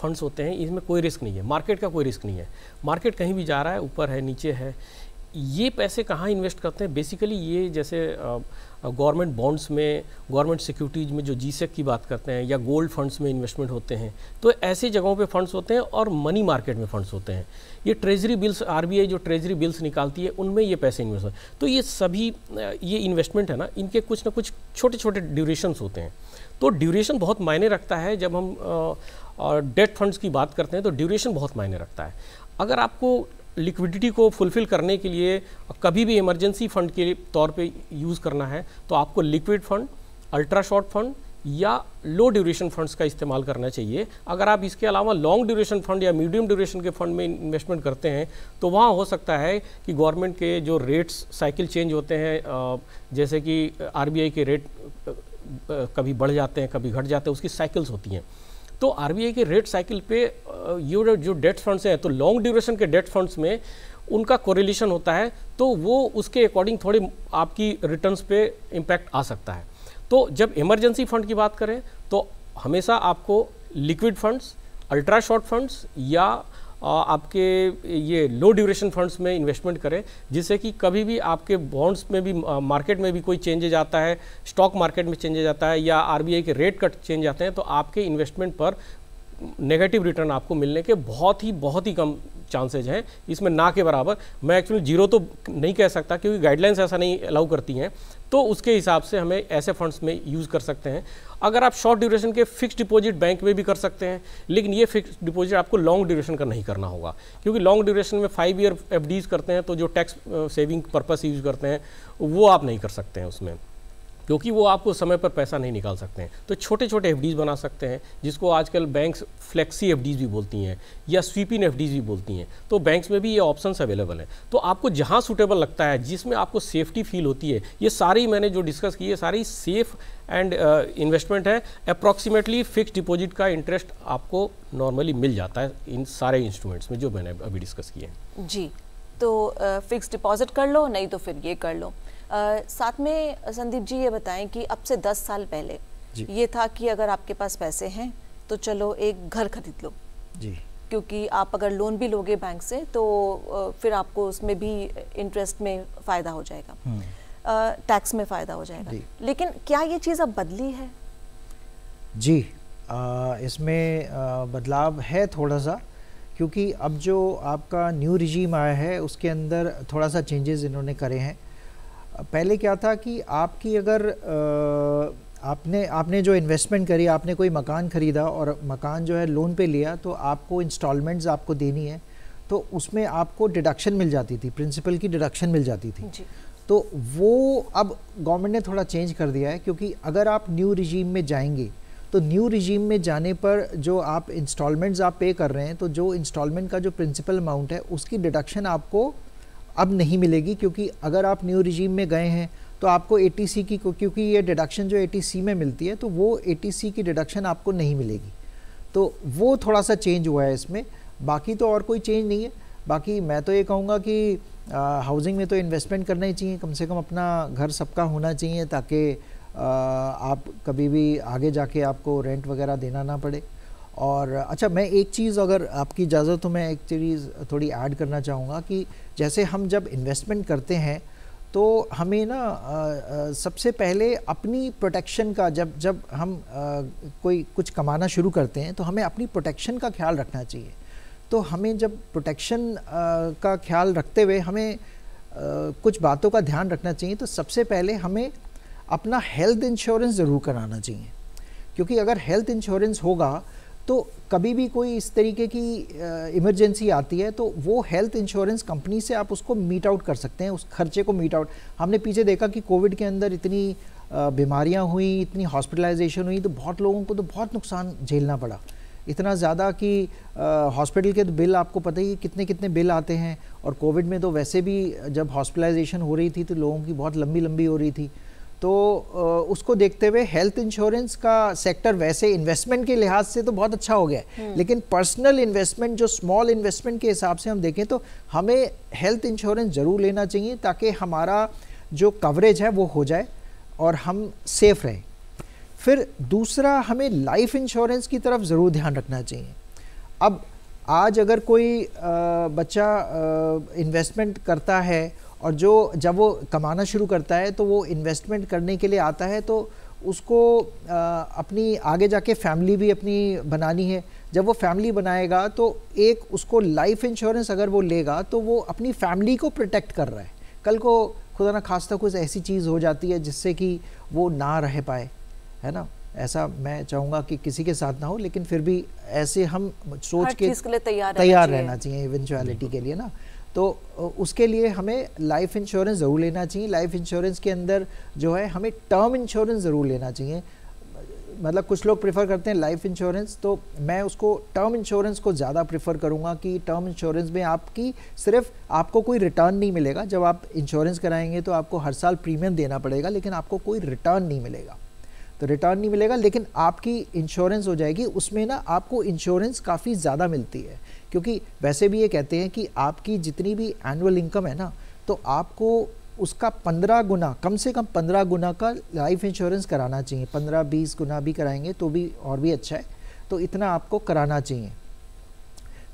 फंड्स होते हैं इसमें कोई रिस्क नहीं है मार्केट का कोई रिस्क नहीं है मार्केट कहीं भी जा रहा है ऊपर है नीचे है ये पैसे कहाँ इन्वेस्ट करते हैं बेसिकली ये जैसे गवर्नमेंट बॉन्ड्स में गवर्नमेंट सिक्योरिटीज़ में जो जी की बात करते हैं या गोल्ड फंड्स में इन्वेस्टमेंट होते हैं तो ऐसी जगहों पे फंड्स होते हैं और मनी मार्केट में फंड्स होते हैं ये ट्रेजरी बिल्स आर जो ट्रेजरी बिल्स निकालती है उनमें ये पैसे इन्वेस्ट होते हैं तो ये सभी ये इन्वेस्टमेंट है ना इनके कुछ ना कुछ छोटे छोटे ड्यूरेशंस होते हैं तो ड्यूरेशन बहुत मायने रखता है जब हम डेट फंड्स की बात करते हैं तो ड्यूरेशन बहुत मायने रखता है अगर आपको लिक्विडिटी को फुलफ़िल करने के लिए कभी भी इमरजेंसी फंड के तौर पे यूज़ करना है तो आपको liquid fund ultra short fund या लो ड्यूरेशन फंड्स का इस्तेमाल करना चाहिए अगर आप इसके अलावा लॉन्ग ड्यूरेशन फंड या मीडियम ड्यूरेशन के फंड में इन्वेस्टमेंट करते हैं तो वहाँ हो सकता है कि गवर्नमेंट के जो रेट्स साइकिल चेंज होते हैं जैसे कि आर के रेट कभी बढ़ जाते हैं कभी घट जाते हैं उसकी साइकिल्स होती हैं तो आर के रेट साइकिल पे ये uh, जो डेट फंड्स हैं तो लॉन्ग ड्यूरेशन के डेट फंड्स में उनका कोरिलेशन होता है तो वो उसके अकॉर्डिंग थोड़ी आपकी रिटर्न्स पे इम्पैक्ट आ सकता है तो जब इमरजेंसी फंड की बात करें तो हमेशा आपको liquid funds ultra short funds या आपके ये लो ड्यूरेशन फंड्स में इन्वेस्टमेंट करें जिससे कि कभी भी आपके बॉन्ड्स में भी मार्केट में भी कोई चेंजेज आता है स्टॉक मार्केट में चेंजेज आता है या आरबीआई के रेट कट चेंज आते हैं तो आपके इन्वेस्टमेंट पर नेगेटिव रिटर्न आपको मिलने के बहुत ही बहुत ही कम चांसेज हैं इसमें ना के बराबर मैं एक्चुअली जीरो तो नहीं कह सकता क्योंकि गाइडलाइंस ऐसा नहीं अलाउ करती हैं तो उसके हिसाब से हमें ऐसे फंड्स में यूज़ कर सकते हैं अगर आप शॉर्ट ड्यूरेशन के फिक्स डिपॉजिट बैंक में भी कर सकते हैं लेकिन ये फिक्स डिपॉजिट आपको लॉन्ग ड्यूरेशन का नहीं करना होगा क्योंकि लॉन्ग ड्यूरेशन में फाइव ईयर एफ करते हैं तो जो टैक्स सेविंग पर्पज यूज़ करते हैं वो आप नहीं कर सकते हैं उसमें क्योंकि वो आपको समय पर पैसा नहीं निकाल सकते हैं तो छोटे छोटे एफ बना सकते हैं जिसको आजकल बैंक्स फ्लेक्सी एफ भी बोलती हैं या स्वीपिंग एफ भी बोलती हैं तो बैंक्स में भी ये ऑप्शन अवेलेबल हैं तो आपको जहाँ सूटेबल लगता है जिसमें आपको सेफ्टी फील होती है ये सारी मैंने जो डिस्कस की है सारी सेफ एंड इन्वेस्टमेंट uh, है अप्रॉक्सीमेटली फिक्स डिपोजिट का इंटरेस्ट आपको नॉर्मली मिल जाता है इन सारे इंस्ट्रूमेंट्स में जो मैंने अभी डिस्कस किए
हैं जी तो फिक्स uh, डिपॉजिट कर लो नहीं तो फिर ये कर लो साथ में संदीप जी ये बताएं कि अब से दस साल पहले ये था कि अगर आपके पास पैसे हैं तो चलो एक घर खरीद लो जी क्योंकि आप अगर लोन भी लोगे बैंक से तो फिर आपको उसमें भी इंटरेस्ट में फ़ायदा हो
जाएगा
टैक्स हम्म। में फ़ायदा हो जाएगा लेकिन क्या ये चीज़ अब बदली है
जी इसमें बदलाव है थोड़ा सा क्योंकि अब जो आपका न्यू रिजीम आया है उसके अंदर थोड़ा सा चेंजेस इन्होंने करे हैं पहले क्या था कि आपकी अगर आपने आपने जो इन्वेस्टमेंट करी आपने कोई मकान ख़रीदा और मकान जो है लोन पे लिया तो आपको इंस्टॉलमेंट्स आपको देनी है तो उसमें आपको डिडक्शन मिल जाती थी प्रिंसिपल की डिडक्शन मिल जाती थी तो वो अब गवर्नमेंट ने थोड़ा चेंज कर दिया है क्योंकि अगर आप न्यू रिजीम में जाएंगे तो न्यू रिजीम में जाने पर जो आप इंस्टॉलमेंट्स आप पे कर रहे हैं तो जो इंस्टॉलमेंट का जो प्रिंसिपल अमाउंट है उसकी डिडक्शन आपको अब नहीं मिलेगी क्योंकि अगर आप न्यू रिजीम में गए हैं तो आपको ए की क्योंकि ये डिडक्शन जो ए में मिलती है तो वो ए की डिडक्शन आपको नहीं मिलेगी तो वो थोड़ा सा चेंज हुआ है इसमें बाकी तो और कोई चेंज नहीं है बाकी मैं तो ये कहूँगा कि हाउसिंग में तो इन्वेस्टमेंट करना ही चाहिए कम से कम अपना घर सबका होना चाहिए ताकि आप कभी भी आगे जाके आपको रेंट वगैरह देना ना पड़े और अच्छा मैं एक चीज़ अगर आपकी इजाज़त हो मैं एक चीज़ थोड़ी ऐड करना चाहूँगा कि जैसे हम जब इन्वेस्टमेंट करते हैं तो हमें ना सबसे पहले अपनी प्रोटेक्शन का जब जब हम आ, कोई कुछ कमाना शुरू करते हैं तो हमें अपनी प्रोटेक्शन का ख्याल रखना चाहिए तो हमें जब प्रोटेक्शन का ख्याल रखते हुए हमें आ, कुछ बातों का ध्यान रखना चाहिए तो सबसे पहले हमें अपना हेल्थ इंश्योरेंस ज़रूर कराना चाहिए क्योंकि अगर हेल्थ इंश्योरेंस होगा तो कभी भी कोई इस तरीके की इमरजेंसी आती है तो वो हेल्थ इंश्योरेंस कंपनी से आप उसको मीट आउट कर सकते हैं उस खर्चे को मीट आउट हमने पीछे देखा कि कोविड के अंदर इतनी बीमारियां हुई इतनी हॉस्पिटलाइजेशन हुई तो बहुत लोगों को तो बहुत नुकसान झेलना पड़ा इतना ज़्यादा कि हॉस्पिटल के तो बिल आपको पता ही कितने कितने बिल आते हैं और कोविड में तो वैसे भी जब हॉस्पिटलाइजेशन हो रही थी तो लोगों की बहुत लंबी लंबी हो रही थी तो उसको देखते हुए हेल्थ इंश्योरेंस का सेक्टर वैसे इन्वेस्टमेंट के लिहाज से तो बहुत अच्छा हो गया है हम्म। लेकिन पर्सनल इन्वेस्टमेंट जो स्मॉल इन्वेस्टमेंट के हिसाब से हम देखें तो हमें हेल्थ इंश्योरेंस ज़रूर लेना चाहिए ताकि हमारा जो कवरेज है वो हो जाए और हम सेफ रहें फिर दूसरा हमें लाइफ इंश्योरेंस की तरफ ज़रूर ध्यान रखना चाहिए अब आज अगर कोई बच्चा इन्वेस्टमेंट करता है और जो जब वो कमाना शुरू करता है तो वो इन्वेस्टमेंट करने के लिए आता है तो उसको आ, अपनी आगे जाके फैमिली भी अपनी बनानी है जब वो फैमिली बनाएगा तो एक उसको लाइफ इंश्योरेंस अगर वो लेगा तो वो अपनी फैमिली को प्रोटेक्ट कर रहा है कल को खुदा ना खास्ता कुछ ऐसी चीज़ हो जाती है जिससे कि वो ना रह पाए है ना ऐसा मैं चाहूँगा कि किसी के साथ ना हो लेकिन फिर भी ऐसे हम सोच के, लिए
तैयार रहना
चाहिए इवेंचुअलिटी के लिए ना तो उसके लिए हमें लाइफ इंश्योरेंस ज़रूर लेना चाहिए लाइफ इंश्योरेंस के अंदर जो है हमें टर्म इंश्योरेंस ज़रूर लेना चाहिए मतलब कुछ लोग प्रेफर करते हैं लाइफ इंश्योरेंस तो मैं उसको टर्म इंश्योरेंस को ज़्यादा प्रेफर करूँगा कि टर्म इंश्योरेंस में आपकी सिर्फ आपको कोई रिटर्न नहीं मिलेगा जब आप इंश्योरेंस कराएंगे तो आपको हर साल प्रीमियम देना पड़ेगा लेकिन आपको कोई रिटर्न नहीं मिलेगा तो रिटर्न नहीं मिलेगा लेकिन आपकी इंश्योरेंस हो जाएगी उसमें ना आपको इंश्योरेंस काफ़ी ज़्यादा मिलती है क्योंकि वैसे भी ये कहते हैं कि आपकी जितनी भी एनुअल इनकम है ना तो आपको उसका पंद्रह गुना कम से कम पंद्रह गुना का लाइफ इंश्योरेंस कराना चाहिए पंद्रह बीस गुना भी कराएंगे तो भी और भी अच्छा है तो इतना आपको कराना चाहिए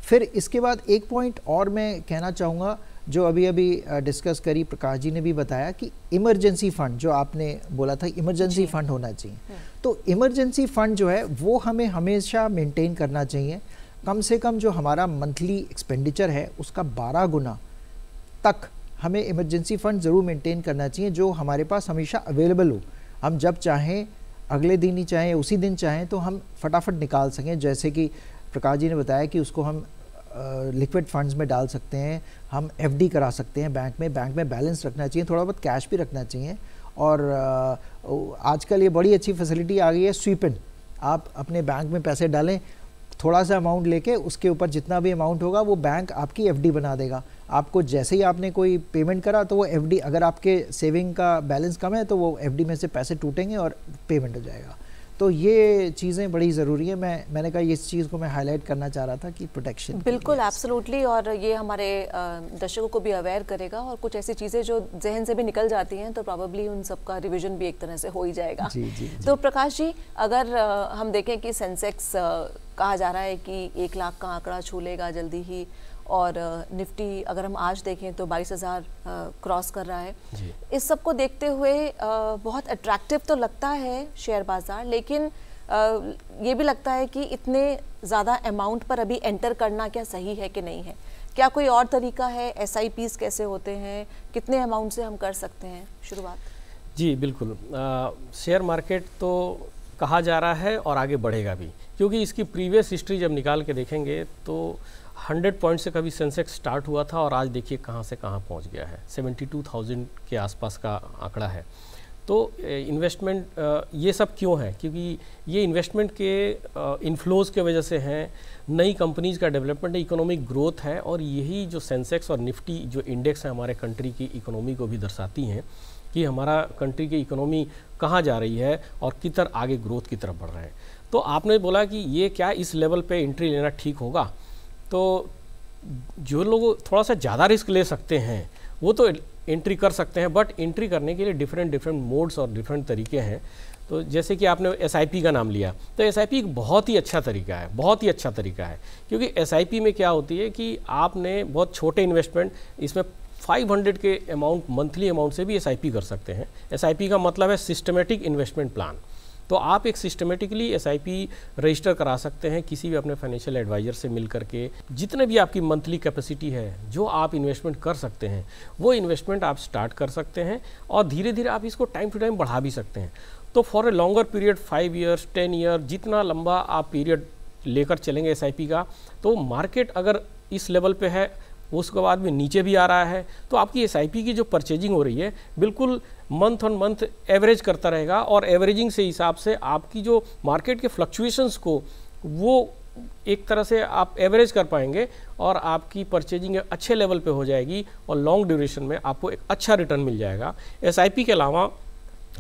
फिर इसके बाद एक पॉइंट और मैं कहना चाहूँगा जो अभी अभी डिस्कस करी प्रकाश जी ने भी बताया कि इमरजेंसी फंड जो आपने बोला था इमरजेंसी फंड होना चाहिए हाँ। तो इमरजेंसी फंड जो है वो हमें हमेशा मेंटेन करना चाहिए कम से कम जो हमारा मंथली एक्सपेंडिचर है उसका बारह गुना तक हमें इमरजेंसी फ़ंड ज़रूर मेंटेन करना चाहिए जो हमारे पास हमेशा अवेलेबल हो हम जब चाहें अगले दिन ही चाहें उसी दिन चाहें तो हम फटाफट निकाल सकें जैसे कि प्रकाश जी ने बताया कि उसको हम लिक्विड uh, फंड्स में डाल सकते हैं हम एफडी करा सकते हैं बैंक में बैंक में बैलेंस रखना चाहिए थोड़ा बहुत कैश भी रखना चाहिए और uh, आजकल ये बड़ी अच्छी फैसिलिटी आ गई है स्वीपिन आप अपने बैंक में पैसे डालें थोड़ा सा अमाउंट लेके उसके ऊपर जितना भी अमाउंट होगा वो बैंक आपकी एफडी बना देगा आपको जैसे ही आपने कोई पेमेंट करा तो वो एफडी अगर आपके सेविंग का बैलेंस कम है तो वो एफडी में से पैसे टूटेंगे और पेमेंट हो जाएगा तो ये चीज़ें बड़ी ज़रूरी है मैं मैंने कहा इस चीज़ को मैं हाईलाइट करना चाह रहा था कि प्रोटेक्शन
बिल्कुल एब्सोल्युटली और ये हमारे दर्शकों को भी अवेयर करेगा और कुछ ऐसी चीज़ें जो जहन से भी निकल जाती हैं तो प्रॉबली उन सबका रिविजन भी एक तरह से हो ही जाएगा जी, जी, जी. तो प्रकाश जी अगर हम देखें कि सेंसेक्स कहा जा रहा है कि एक लाख का आंकड़ा छू लेगा जल्दी ही और निफ्टी अगर हम आज देखें तो बाईस हज़ार क्रॉस कर रहा है इस सब को देखते हुए बहुत अट्रैक्टिव तो लगता है शेयर बाज़ार लेकिन ये भी लगता है कि इतने ज़्यादा अमाउंट पर अभी एंटर करना क्या सही है कि नहीं है क्या कोई और तरीका है एस कैसे होते हैं कितने अमाउंट से हम कर सकते हैं शुरुआत
जी बिल्कुल शेयर मार्केट तो कहा जा रहा है और आगे बढ़ेगा भी क्योंकि इसकी प्रीवियस हिस्ट्री जब निकाल के देखेंगे तो हंड्रेड पॉइंट से कभी सेंसेक्स स्टार्ट हुआ था और आज देखिए कहाँ से कहाँ पहुँच गया है सेवेंटी टू थाउजेंड के आसपास का आंकड़ा है तो इन्वेस्टमेंट ये सब क्यों है क्योंकि ये इन्वेस्टमेंट के इनफ्लोज के वजह से हैं नई कंपनीज का डेवलपमेंट है इकोनॉमिक ग्रोथ है और यही जो सेंसेक्स और निफ्टी जो इंडेक्स है हमारे कंट्री की इकोनॉमी को भी दर्शाती हैं कि हमारा कंट्री की इकोनॉमी कहाँ जा रही है और कितर आगे ग्रोथ की तरफ बढ़ रहे हैं तो आपने बोला कि ये क्या इस लेवल पे एंट्री लेना ठीक होगा तो जो लोग थोड़ा सा ज़्यादा रिस्क ले सकते हैं वो तो एंट्री कर सकते हैं बट एंट्री करने के लिए डिफरेंट डिफरेंट मोड्स और डिफरेंट तरीके हैं तो जैसे कि आपने एस का नाम लिया तो एस एक बहुत ही अच्छा तरीका है बहुत ही अच्छा तरीका है क्योंकि एस में क्या होती है कि आपने बहुत छोटे इन्वेस्टमेंट इसमें 500 के अमाउंट मंथली अमाउंट से भी एस कर सकते हैं एस का मतलब है सिस्टमेटिक इन्वेस्टमेंट प्लान तो आप एक सिस्टमेटिकली एस रजिस्टर करा सकते हैं किसी भी अपने फाइनेंशियल एडवाइजर से मिल करके जितने भी आपकी मंथली कैपेसिटी है जो आप इन्वेस्टमेंट कर सकते हैं वो इन्वेस्टमेंट आप स्टार्ट कर सकते हैं और धीरे धीरे आप इसको टाइम टू टाइम बढ़ा भी सकते हैं तो for a longer period five years ten year जितना लंबा आप पीरियड लेकर चलेंगे एस का तो मार्केट अगर इस लेवल पर है उसके बाद में नीचे भी आ रहा है तो आपकी एस की जो परचेजिंग हो रही है बिल्कुल मंथ ऑन मंथ एवरेज करता रहेगा और एवरेजिंग से हिसाब से आपकी जो मार्केट के फ्लक्चुएशंस को वो एक तरह से आप एवरेज कर पाएंगे और आपकी परचेजिंग अच्छे लेवल पे हो जाएगी और लॉन्ग ड्यूरेशन में आपको एक अच्छा रिटर्न मिल जाएगा एस के अलावा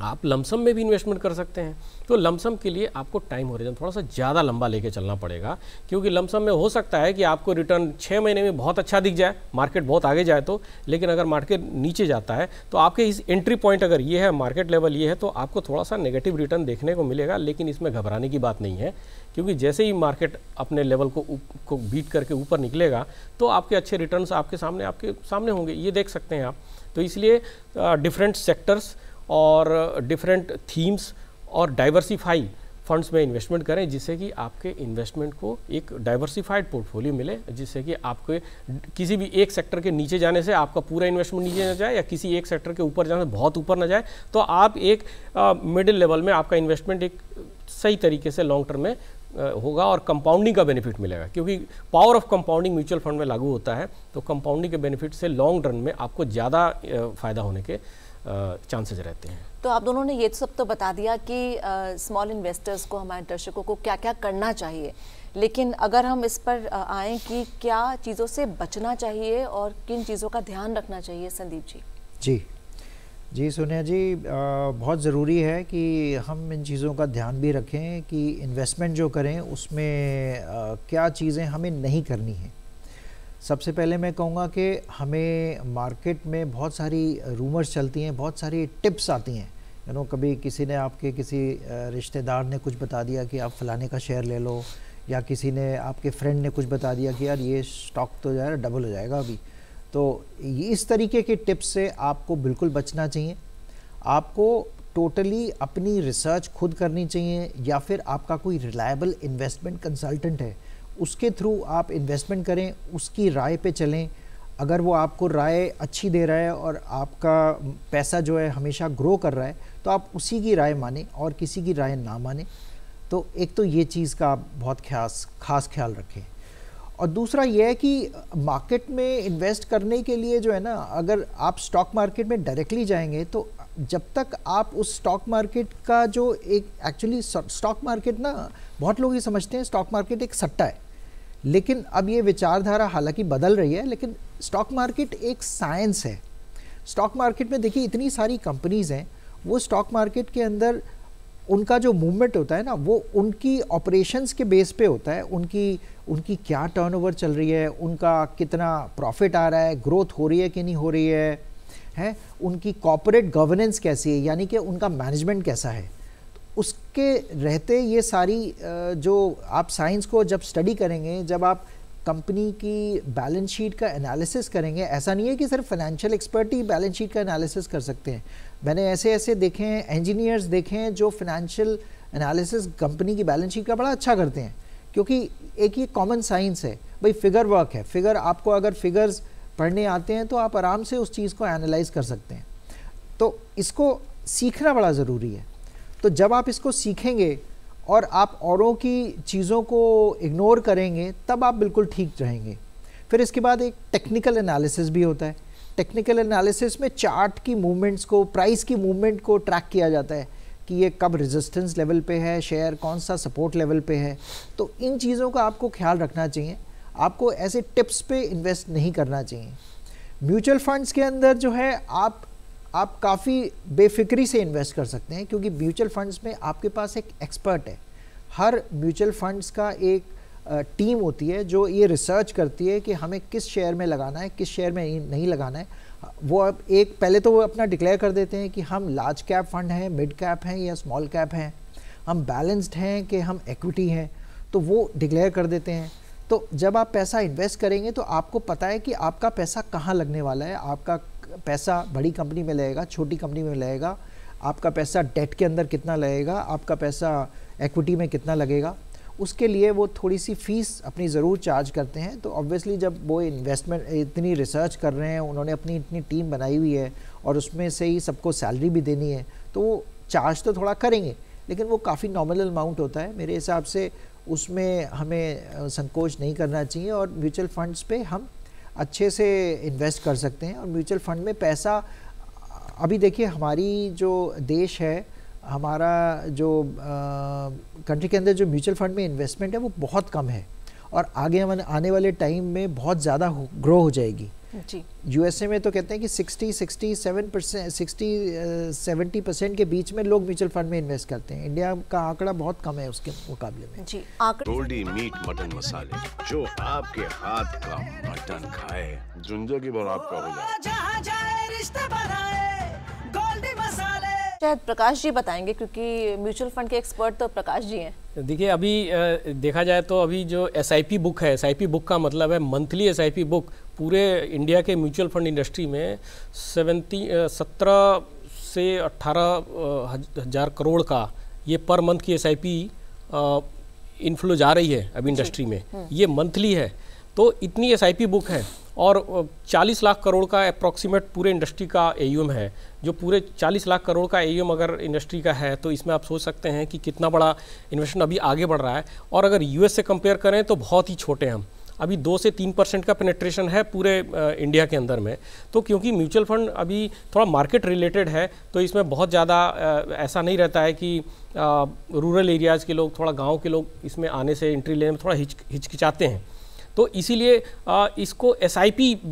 आप लमसम में भी इन्वेस्टमेंट कर सकते हैं तो लमसम के लिए आपको टाइम होरिजन थोड़ा सा ज़्यादा लंबा लेके चलना पड़ेगा क्योंकि लमसम में हो सकता है कि आपको रिटर्न छः महीने में बहुत अच्छा दिख जाए मार्केट बहुत आगे जाए तो लेकिन अगर मार्केट नीचे जाता है तो आपके इस एंट्री पॉइंट अगर ये है मार्केट लेवल ये है तो आपको थोड़ा सा नेगेटिव रिटर्न देखने को मिलेगा लेकिन इसमें घबराने की बात नहीं है क्योंकि जैसे ही मार्केट अपने लेवल को को बीट करके ऊपर निकलेगा तो आपके अच्छे रिटर्न आपके सामने आपके सामने होंगे ये देख सकते हैं आप तो इसलिए डिफरेंट सेक्टर्स और डिफरेंट थीम्स और डाइवर्सिफाई फंड्स में इन्वेस्टमेंट करें जिससे कि आपके इन्वेस्टमेंट को एक डाइवर्सिफाइड पोर्टफोलियो मिले जिससे कि आपके किसी भी एक सेक्टर के नीचे जाने से आपका पूरा इन्वेस्टमेंट नीचे ना जाए या किसी एक सेक्टर के ऊपर जाने से बहुत ऊपर ना जाए तो आप एक मिडिल लेवल में आपका इन्वेस्टमेंट एक सही तरीके से लॉन्ग टर्म में होगा और कंपाउंडिंग का बेनिफिट मिलेगा क्योंकि power of compounding mutual fund में लागू होता है तो कंपाउंडिंग के बेनिफिट से लॉन्ग रन में आपको ज़्यादा फ़ायदा होने के चांसेस रहते हैं
तो आप दोनों ने ये सब तो बता दिया कि स्मॉल इन्वेस्टर्स को हमारे दर्शकों को क्या क्या करना चाहिए लेकिन अगर हम इस पर आएँ कि क्या चीज़ों से बचना चाहिए और किन चीज़ों का ध्यान रखना चाहिए संदीप जी
जी जी सोनिया जी आ, बहुत ज़रूरी है कि हम इन चीज़ों का ध्यान भी रखें कि इन्वेस्टमेंट जो करें उसमें आ, क्या चीज़ें हमें नहीं करनी है सबसे पहले मैं कहूँगा कि हमें मार्केट में बहुत सारी रूमर्स चलती हैं बहुत सारी टिप्स आती हैं यू नो कभी किसी ने आपके किसी रिश्तेदार ने कुछ बता दिया कि आप फलाने का शेयर ले लो या किसी ने आपके फ्रेंड ने कुछ बता दिया कि यार ये स्टॉक तो जो डबल हो जाएगा अभी तो इस तरीके के टिप्स से आपको बिल्कुल बचना चाहिए आपको टोटली अपनी रिसर्च खुद करनी चाहिए या फिर आपका कोई रिलायबल इन्वेस्टमेंट कंसल्टेंट है उसके थ्रू आप इन्वेस्टमेंट करें उसकी राय पे चलें अगर वो आपको राय अच्छी दे रहा है और आपका पैसा जो है हमेशा ग्रो कर रहा है तो आप उसी की राय माने और किसी की राय ना माने तो एक तो ये चीज़ का आप बहुत खास खास ख्याल रखें और दूसरा यह है कि मार्केट में इन्वेस्ट करने के लिए जो है ना अगर आप स्टॉक मार्केट में डायरेक्टली जाएंगे तो जब तक आप उस स्टॉक मार्केट का जो एक एक्चुअली स्टॉक मार्केट ना बहुत लोग ये समझते हैं स्टॉक मार्केट एक सट्टा है लेकिन अब ये विचारधारा हालांकि बदल रही है लेकिन स्टॉक मार्केट एक साइंस है स्टॉक मार्केट में देखिए इतनी सारी कंपनीज़ हैं वो स्टॉक मार्केट के अंदर उनका जो मूवमेंट होता है ना वो उनकी ऑपरेशंस के बेस पे होता है उनकी उनकी क्या टर्नओवर चल रही है उनका कितना प्रॉफिट आ रहा है ग्रोथ हो रही है कि नहीं हो रही है हैं उनकी कॉपोरेट गवर्नेंस कैसी है यानी कि उनका मैनेजमेंट कैसा है तो उसके रहते ये सारी जो आप साइंस को जब स्टडी करेंगे जब आप कंपनी की बैलेंस शीट का एनालिसिस करेंगे ऐसा नहीं है कि सिर्फ फाइनेंशियल एक्सपर्ट ही बैलेंस शीट का एनालिसिस कर सकते हैं मैंने ऐसे ऐसे देखे हैं इंजीनियर्स देखे हैं जो फाइनेंशियल एनालिसिस कंपनी की बैलेंस शीट का बड़ा अच्छा करते हैं क्योंकि एक ये कॉमन साइंस है भाई फिगर वर्क है फिगर आपको अगर फिगर्स पढ़ने आते हैं तो आप आराम से उस चीज़ को एनालाइज कर सकते हैं तो इसको सीखना बड़ा ज़रूरी है तो जब आप इसको सीखेंगे और आप औरों की चीज़ों को इग्नोर करेंगे तब आप बिल्कुल ठीक रहेंगे फिर इसके बाद एक टेक्निकल एनालिसिस भी होता है टेक्निकल एनालिसिस में चार्ट की मूवमेंट्स को प्राइस की मूवमेंट को ट्रैक किया जाता है कि ये कब रेजिस्टेंस लेवल पे है शेयर कौन सा सपोर्ट लेवल पे है तो इन चीज़ों का आपको ख्याल रखना चाहिए आपको ऐसे टिप्स पे इन्वेस्ट नहीं करना चाहिए म्यूचुअल फंड्स के अंदर जो है आप आप काफ़ी बेफिक्री से इन्वेस्ट कर सकते हैं क्योंकि म्यूचुअल फंड्स में आपके पास एक एक्सपर्ट है हर म्यूचुअल फंड्स का एक टीम होती है जो ये रिसर्च करती है कि हमें किस शेयर में लगाना है किस शेयर में नहीं लगाना है वो अब एक पहले तो वो अपना डिक्लेयर कर देते हैं कि हम लार्ज कैप फंड हैं मिड कैप हैं या स्मॉल कैप हैं हम बैलेंस्ड हैं कि हम एक्विटी हैं तो वो डिक्लेयर कर देते हैं तो जब आप पैसा इन्वेस्ट करेंगे तो आपको पता है कि आपका पैसा कहाँ लगने वाला है आपका पैसा बड़ी कंपनी में लगेगा छोटी कंपनी में लगेगा आपका पैसा डेट के अंदर कितना लगेगा आपका पैसा एक्विटी में कितना लगेगा उसके लिए वो थोड़ी सी फ़ीस अपनी ज़रूर चार्ज करते हैं तो ऑब्वियसली जब वो इन्वेस्टमेंट इतनी रिसर्च कर रहे हैं उन्होंने अपनी इतनी टीम बनाई हुई है और उसमें से ही सबको सैलरी भी देनी है तो वो चार्ज तो थोड़ा करेंगे लेकिन वो काफ़ी नॉमिनल अमाउंट होता है मेरे हिसाब से उसमें हमें संकोच नहीं करना चाहिए और म्यूचुअल फंड्स पे हम अच्छे से इन्वेस्ट कर सकते हैं और म्यूचुअल फंड में पैसा अभी देखिए हमारी जो देश है हमारा जो कंट्री के अंदर जो म्यूचुअल फंड में इन्वेस्टमेंट है वो बहुत कम है और आगे आने वाले टाइम में बहुत ज़्यादा ग्रो हो जाएगी यूएसए में तो कहते हैं कि 60 67 परसेंट सिक्सटी सेवेंटी परसेंट के बीच में लोग म्यूचुअल फंड में इन्वेस्ट करते हैं इंडिया का आंकड़ा बहुत कम है उसके मुकाबले में जी
गोल्डी मीट मटन मसाले जो आपके हाथ का मटन खाए झुंझो की बराबर का हो
जाए शायद प्रकाश जी बताएंगे क्योंकि म्यूचुअल फंड के एक्सपर्ट तो प्रकाश जी हैं
देखिए अभी देखा जाए तो अभी जो एस बुक है एस बुक का मतलब है मंथली एस बुक पूरे इंडिया के म्यूचुअल फंड इंडस्ट्री में सेवेंटी सत्रह से अट्ठारह हज़ार करोड़ का ये पर मंथ की एस इनफ्लो जा रही है अभी इंडस्ट्री में हम्म। ये मंथली है तो इतनी एस बुक है और 40 लाख करोड़ का अप्रॉक्सीमेट पूरे इंडस्ट्री का ए है जो पूरे 40 लाख करोड़ का ए अगर इंडस्ट्री का है तो इसमें आप सोच सकते हैं कि कितना बड़ा इन्वेस्टमेंट अभी आगे बढ़ रहा है और अगर यूएस से कंपेयर करें तो बहुत ही छोटे हम अभी दो से तीन परसेंट का पेनेट्रेशन है पूरे इंडिया के अंदर में तो क्योंकि म्यूचुअल फंड अभी थोड़ा मार्केट रिलेटेड है तो इसमें बहुत ज़्यादा ऐसा नहीं रहता है कि रूरल एरियाज़ के लोग थोड़ा गाँव के लोग इसमें आने से एंट्री लेने में थोड़ा हिच हिचकिचाते हैं तो इसीलिए इसको एस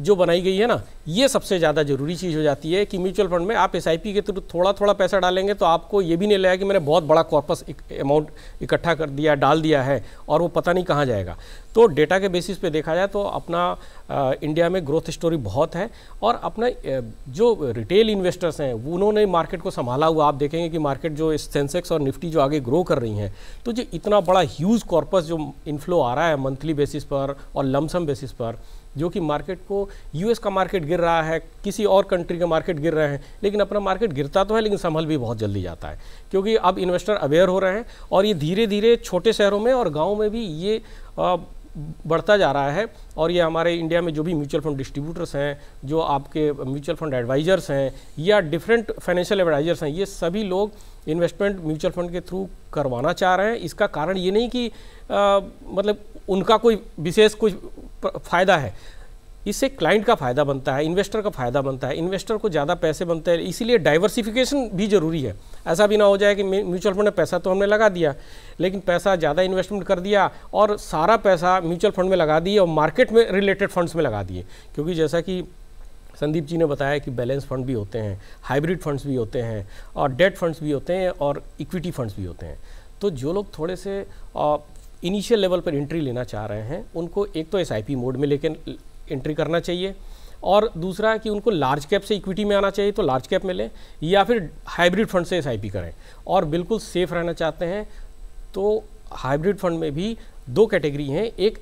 जो बनाई गई है ना ये सबसे ज़्यादा ज़रूरी चीज़ हो जाती है कि म्यूचुअल फंड में आप एस के थ्रू थोड़ा थोड़ा पैसा डालेंगे तो आपको ये भी नहीं लगा कि मैंने बहुत बड़ा कॉर्पस अमाउंट इकट्ठा कर दिया डाल दिया है और वो पता नहीं कहाँ जाएगा तो डेटा के बेसिस पे देखा जाए तो अपना आ, इंडिया में ग्रोथ स्टोरी बहुत है और अपना जो रिटेल इन्वेस्टर्स हैं उन्होंने मार्केट को संभाला हुआ आप देखेंगे कि मार्केट जो सेंसेक्स और निफ्टी जो आगे ग्रो कर रही हैं तो जो इतना बड़ा ह्यूज कॉर्पस जो इन्फ्लो आ रहा है मंथली बेसिस पर और लमसम बेसिस पर जो कि मार्केट को यूएस का मार्केट गिर रहा है किसी और कंट्री का मार्केट गिर रहे हैं लेकिन अपना मार्केट गिरता तो है लेकिन संभल भी बहुत जल्दी जाता है क्योंकि अब इन्वेस्टर अवेयर हो रहे हैं और ये धीरे धीरे छोटे शहरों में और गाँव में भी ये आ, बढ़ता जा रहा है और ये हमारे इंडिया में जो भी म्यूचुअल फंड डिस्ट्रीब्यूटर्स हैं जो आपके म्यूचुअल फंड एडवाइजर्स हैं या डिफरेंट फाइनेंशियल एडवाइजर्स हैं ये सभी लोग इन्वेस्टमेंट म्यूचुअल फंड के थ्रू करवाना चाह रहे हैं इसका कारण ये नहीं कि आ, मतलब उनका कोई विशेष कोई फ़ायदा है इससे क्लाइंट का फ़ायदा बनता है इन्वेस्टर का फ़ायदा बनता है इन्वेस्टर को ज़्यादा पैसे बनते हैं इसीलिए डाइवर्सिफिकेशन भी ज़रूरी है ऐसा भी ना हो जाए कि म्यूचुअल फंड में पैसा तो हमने लगा दिया लेकिन पैसा ज़्यादा इन्वेस्टमेंट कर दिया और सारा पैसा म्यूचुअल फंड में लगा दिए और मार्केट में रिलेटेड फंड्स में लगा दिए क्योंकि जैसा कि संदीप जी ने बताया कि बैलेंस फंड भी होते हैं हाइब्रिड फंड्स भी होते हैं और डेट फंड्स भी होते हैं और इक्विटी फंड्स भी होते हैं तो जो लोग थोड़े से इनिशियल लेवल पर एंट्री लेना चाह रहे हैं उनको एक तो एस मोड में लेकर एंट्री करना चाहिए और दूसरा है कि उनको लार्ज कैप से इक्विटी में आना चाहिए तो लार्ज कैप में लें या फिर हाइब्रिड फंड से एस करें और बिल्कुल सेफ रहना चाहते हैं तो हाइब्रिड फंड में भी दो कैटेगरी हैं एक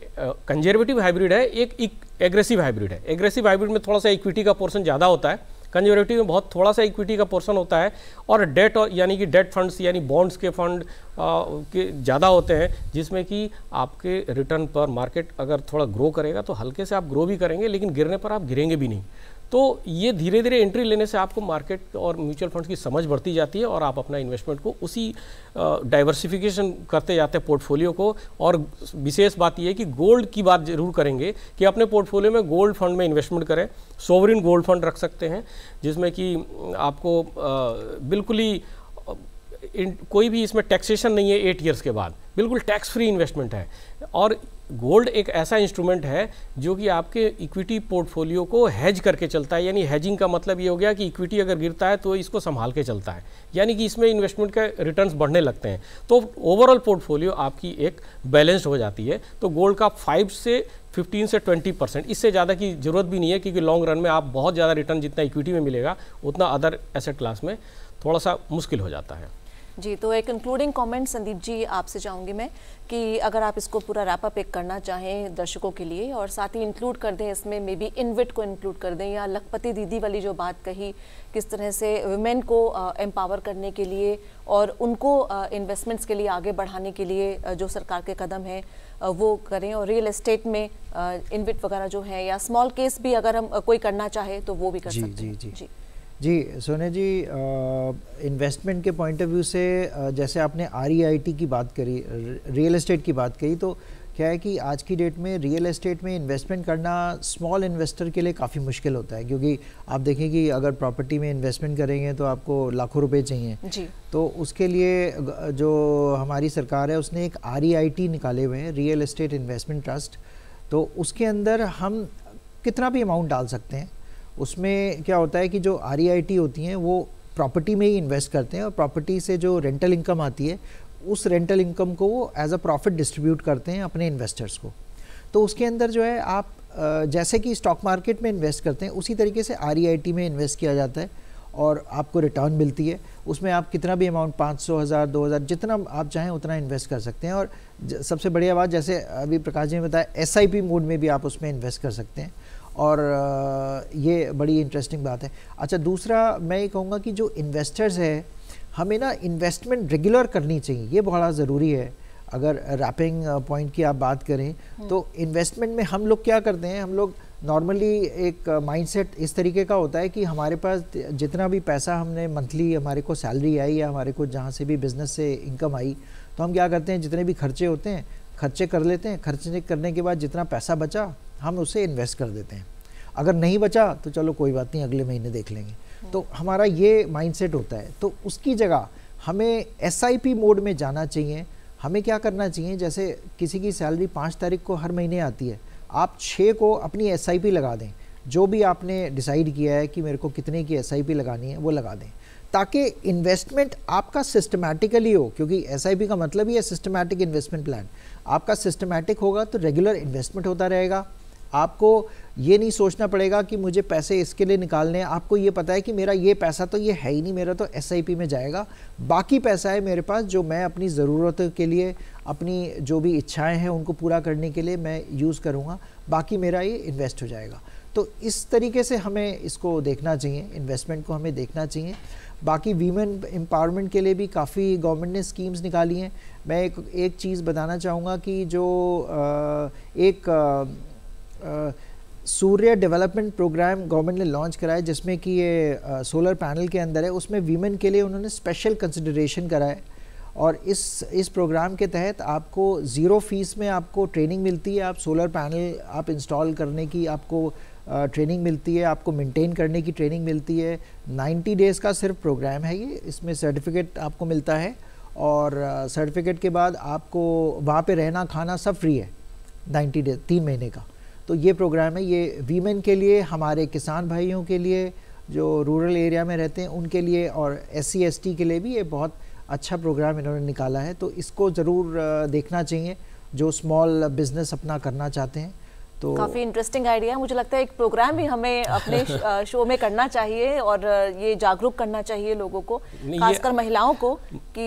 कंजर्वेटिव हाइब्रिड है एक एग्रेसिव हाइब्रिड है एग्रेसिव हाइब्रिड में थोड़ा सा इक्विटी का पोर्सन ज़्यादा होता है कंजर्वेटिव में बहुत थोड़ा सा इक्विटी का पोर्सन होता है और डेट और यानी कि डेट फंड्स यानी बॉन्ड्स के फंड के ज़्यादा होते हैं जिसमें कि आपके रिटर्न पर मार्केट अगर थोड़ा ग्रो करेगा तो हल्के से आप ग्रो भी करेंगे लेकिन गिरने पर आप गिरेंगे भी नहीं तो ये धीरे धीरे एंट्री लेने से आपको मार्केट और म्यूचुअल फंड्स की समझ बढ़ती जाती है और आप अपना इन्वेस्टमेंट को उसी डाइवर्सिफिकेशन करते जाते हैं पोर्टफोलियो को और विशेष बात यह कि गोल्ड की बात जरूर करेंगे कि अपने पोर्टफोलियो में गोल्ड फंड में इन्वेस्टमेंट करें सोवरिन गोल्ड फंड रख सकते हैं जिसमें कि आपको बिल्कुल ही कोई भी इसमें टैक्सेशन नहीं है एट ईयर्स के बाद बिल्कुल टैक्स फ्री इन्वेस्टमेंट है और गोल्ड एक ऐसा इंस्ट्रूमेंट है जो कि आपके इक्विटी पोर्टफोलियो को हैज करके चलता है यानी हैजिंग का मतलब ये हो गया कि इक्विटी अगर गिरता है तो इसको संभाल के चलता है यानी कि इसमें इन्वेस्टमेंट के रिटर्न्स बढ़ने लगते हैं तो ओवरऑल पोर्टफोलियो आपकी एक बैलेंस्ड हो जाती है तो गोल्ड का फाइव से 15 से 20 परसेंट इससे ज़्यादा की ज़रूरत भी नहीं है क्योंकि लॉन्ग रन में आप बहुत ज़्यादा रिटर्न जितना इक्विटी में मिलेगा उतना अदर एसेट क्लास में थोड़ा सा मुश्किल हो जाता है
जी तो एक कंक्लूडिंग कमेंट संदीप जी आपसे चाहूँगी मैं कि अगर आप इसको पूरा रैपअप एक करना चाहें दर्शकों के लिए और साथ ही इंक्लूड कर दें इसमें मे बी इनविट को इंक्लूड कर दें या लखपति दीदी वाली जो बात कही किस तरह से वुमेन को एम्पावर करने के लिए और उनको इन्वेस्टमेंट्स के लिए आगे बढ़ाने के लिए जो सरकार के कदम हैं वो करें और रियल एस्टेट में इनविट वगैरह जो है या स्मॉल केस भी अगर हम कोई करना चाहे तो वो भी कर जी, सकते जी, हैं
जी जी जी सोने जी इन्वेस्टमेंट के पॉइंट ऑफ व्यू से जैसे आपने आर e की बात करी रियल इस्टेट की बात करी तो क्या है कि आज की डेट में रियल एस्टेट में इन्वेस्टमेंट करना स्मॉल इन्वेस्टर के लिए काफ़ी मुश्किल होता है क्योंकि आप देखें कि अगर प्रॉपर्टी में इन्वेस्टमेंट करेंगे तो आपको लाखों रुपए चाहिए जी तो उसके लिए जो हमारी सरकार है उसने एक आर e निकाले हुए हैं रियल इस्टेट इन्वेस्टमेंट ट्रस्ट तो उसके अंदर हम कितना भी अमाउंट डाल सकते हैं उसमें क्या होता है कि जो आर e होती हैं वो प्रॉपर्टी में ही इन्वेस्ट करते हैं और प्रॉपर्टी से जो रेंटल इनकम आती है उस रेंटल इनकम को वो एज अ प्रॉफिट डिस्ट्रीब्यूट करते हैं अपने इन्वेस्टर्स को तो उसके अंदर जो है आप जैसे कि स्टॉक मार्केट में इन्वेस्ट करते हैं उसी तरीके से आर e में इन्वेस्ट किया जाता है और आपको रिटर्न मिलती है उसमें आप कितना भी अमाउंट पाँच सौ हज़ार दो हज़ार जितना आप चाहें उतना इन्वेस्ट कर सकते हैं और सबसे बढ़िया बात जैसे अभी प्रकाश जी ने बताया एस मोड में भी आप उसमें इन्वेस्ट कर सकते हैं और ये बड़ी इंटरेस्टिंग बात है अच्छा दूसरा मैं ये कहूँगा कि जो इन्वेस्टर्स है हमें ना इन्वेस्टमेंट रेगुलर करनी चाहिए ये बड़ा ज़रूरी है अगर रैपिंग पॉइंट की आप बात करें हम्म। तो इन्वेस्टमेंट में हम लोग क्या करते हैं हम लोग नॉर्मली एक माइंडसेट इस तरीके का होता है कि हमारे पास जितना भी पैसा हमने मंथली हमारे को सैलरी आई या हमारे को जहाँ से भी बिज़नेस से इनकम आई तो हम क्या करते हैं जितने भी खर्चे होते हैं खर्चे कर लेते हैं खर्चे करने के बाद जितना पैसा बचा हम उसे इन्वेस्ट कर देते हैं अगर नहीं बचा तो चलो कोई बात नहीं अगले महीने देख लेंगे हाँ। तो हमारा ये माइंडसेट होता है तो उसकी जगह हमें एस मोड में जाना चाहिए हमें क्या करना चाहिए जैसे किसी की सैलरी पाँच तारीख को हर महीने आती है आप छः को अपनी एस लगा दें जो भी आपने डिसाइड किया है कि मेरे को कितने की एस लगानी है वो लगा दें ताकि इन्वेस्टमेंट आपका सिस्टमेटिकली हो क्योंकि एस का मतलब ही है सिस्टमैटिक इन्वेस्टमेंट प्लान आपका सिस्टमेटिक होगा तो रेगुलर इन्वेस्टमेंट होता रहेगा आपको ये नहीं सोचना पड़ेगा कि मुझे पैसे इसके लिए निकालने हैं आपको ये पता है कि मेरा ये पैसा तो ये है ही नहीं मेरा तो एस में जाएगा बाकी पैसा है मेरे पास जो मैं अपनी ज़रूरत के लिए अपनी जो भी इच्छाएं हैं उनको पूरा करने के लिए मैं यूज़ करूँगा बाकी मेरा ये इन्वेस्ट हो जाएगा तो इस तरीके से हमें इसको देखना चाहिए इन्वेस्टमेंट को हमें देखना चाहिए बाकी वीमेन एम्पावरमेंट के लिए भी काफ़ी गवर्नमेंट ने स्कीम्स निकाली हैं मैं एक एक चीज़ बताना चाहूँगा कि जो एक सूर्य डेवलपमेंट प्रोग्राम गवर्नमेंट ने लॉन्च कराया जिसमें कि ये सोलर पैनल के अंदर है उसमें वीमेन के लिए उन्होंने स्पेशल कंसिडरेशन कराए और इस इस प्रोग्राम के तहत आपको ज़ीरो फीस में आपको ट्रेनिंग मिलती है आप सोलर पैनल आप इंस्टॉल करने की आपको ट्रेनिंग मिलती है आपको मेंटेन करने की ट्रेनिंग मिलती है 90 डेज़ का सिर्फ प्रोग्राम है ये इसमें सर्टिफिकेट आपको मिलता है और सर्टिफिकेट के बाद आपको वहाँ पे रहना खाना सब फ्री है 90 डेज तीन महीने का तो ये प्रोग्राम है ये वीमेन के लिए हमारे किसान भाइयों के लिए जो रूरल एरिया में रहते हैं उनके लिए और एस सी के लिए भी ये बहुत अच्छा प्रोग्राम इन्होंने निकाला है तो इसको ज़रूर देखना चाहिए जो स्मॉल बिज़नेस अपना करना चाहते हैं तो काफ़ी
इंटरेस्टिंग आइडिया मुझे लगता है एक प्रोग्राम भी हमें अपने शो में करना चाहिए और ये जागरूक करना चाहिए लोगों को खासकर महिलाओं को कि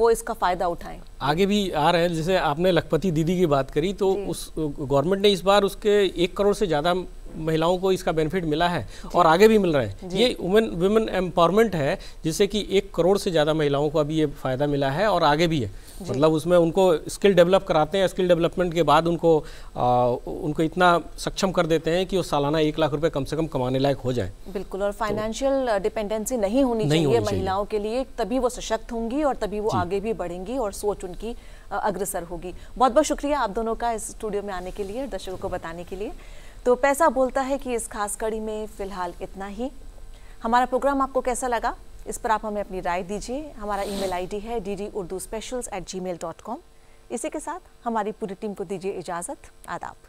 वो इसका फ़ायदा उठाएं
आगे भी आ रहे हैं जैसे आपने लखपति दीदी की बात करी तो उस गवर्नमेंट ने इस बार उसके एक करोड़ से ज़्यादा महिलाओं को इसका बेनिफिट मिला है और आगे भी मिल रहा है ये वुमेन वुमेन एम्पावरमेंट है जिससे कि एक करोड़ से ज़्यादा महिलाओं को अभी ये फ़ायदा मिला है और आगे भी है मतलब उसमें उनको स्किल डेवलप कराते हैं स्किल डेवलपमेंट के बाद उनको आ, उनको इतना सक्षम कर देते हैं कि वो सालाना एक लाख रुपए कम से कम कमाने लायक हो जाए
बिल्कुल और फाइनेंशियल तो, डिपेंडेंसी नहीं होनी नहीं चाहिए होनी महिलाओं चाहिए। के लिए तभी वो सशक्त होंगी और तभी वो आगे भी बढ़ेंगी और सोच उनकी अग्रसर होगी बहुत बहुत शुक्रिया आप दोनों का इस स्टूडियो में आने के लिए दर्शकों को बताने के लिए तो पैसा बोलता है कि इस खास कड़ी में फ़िलहाल इतना ही हमारा प्रोग्राम आपको कैसा लगा इस पर आप हमें अपनी राय दीजिए हमारा ईमेल आईडी है D D Urdu specials at G mail dot com इसी के साथ हमारी पूरी टीम को दीजिए इजाज़त आदाब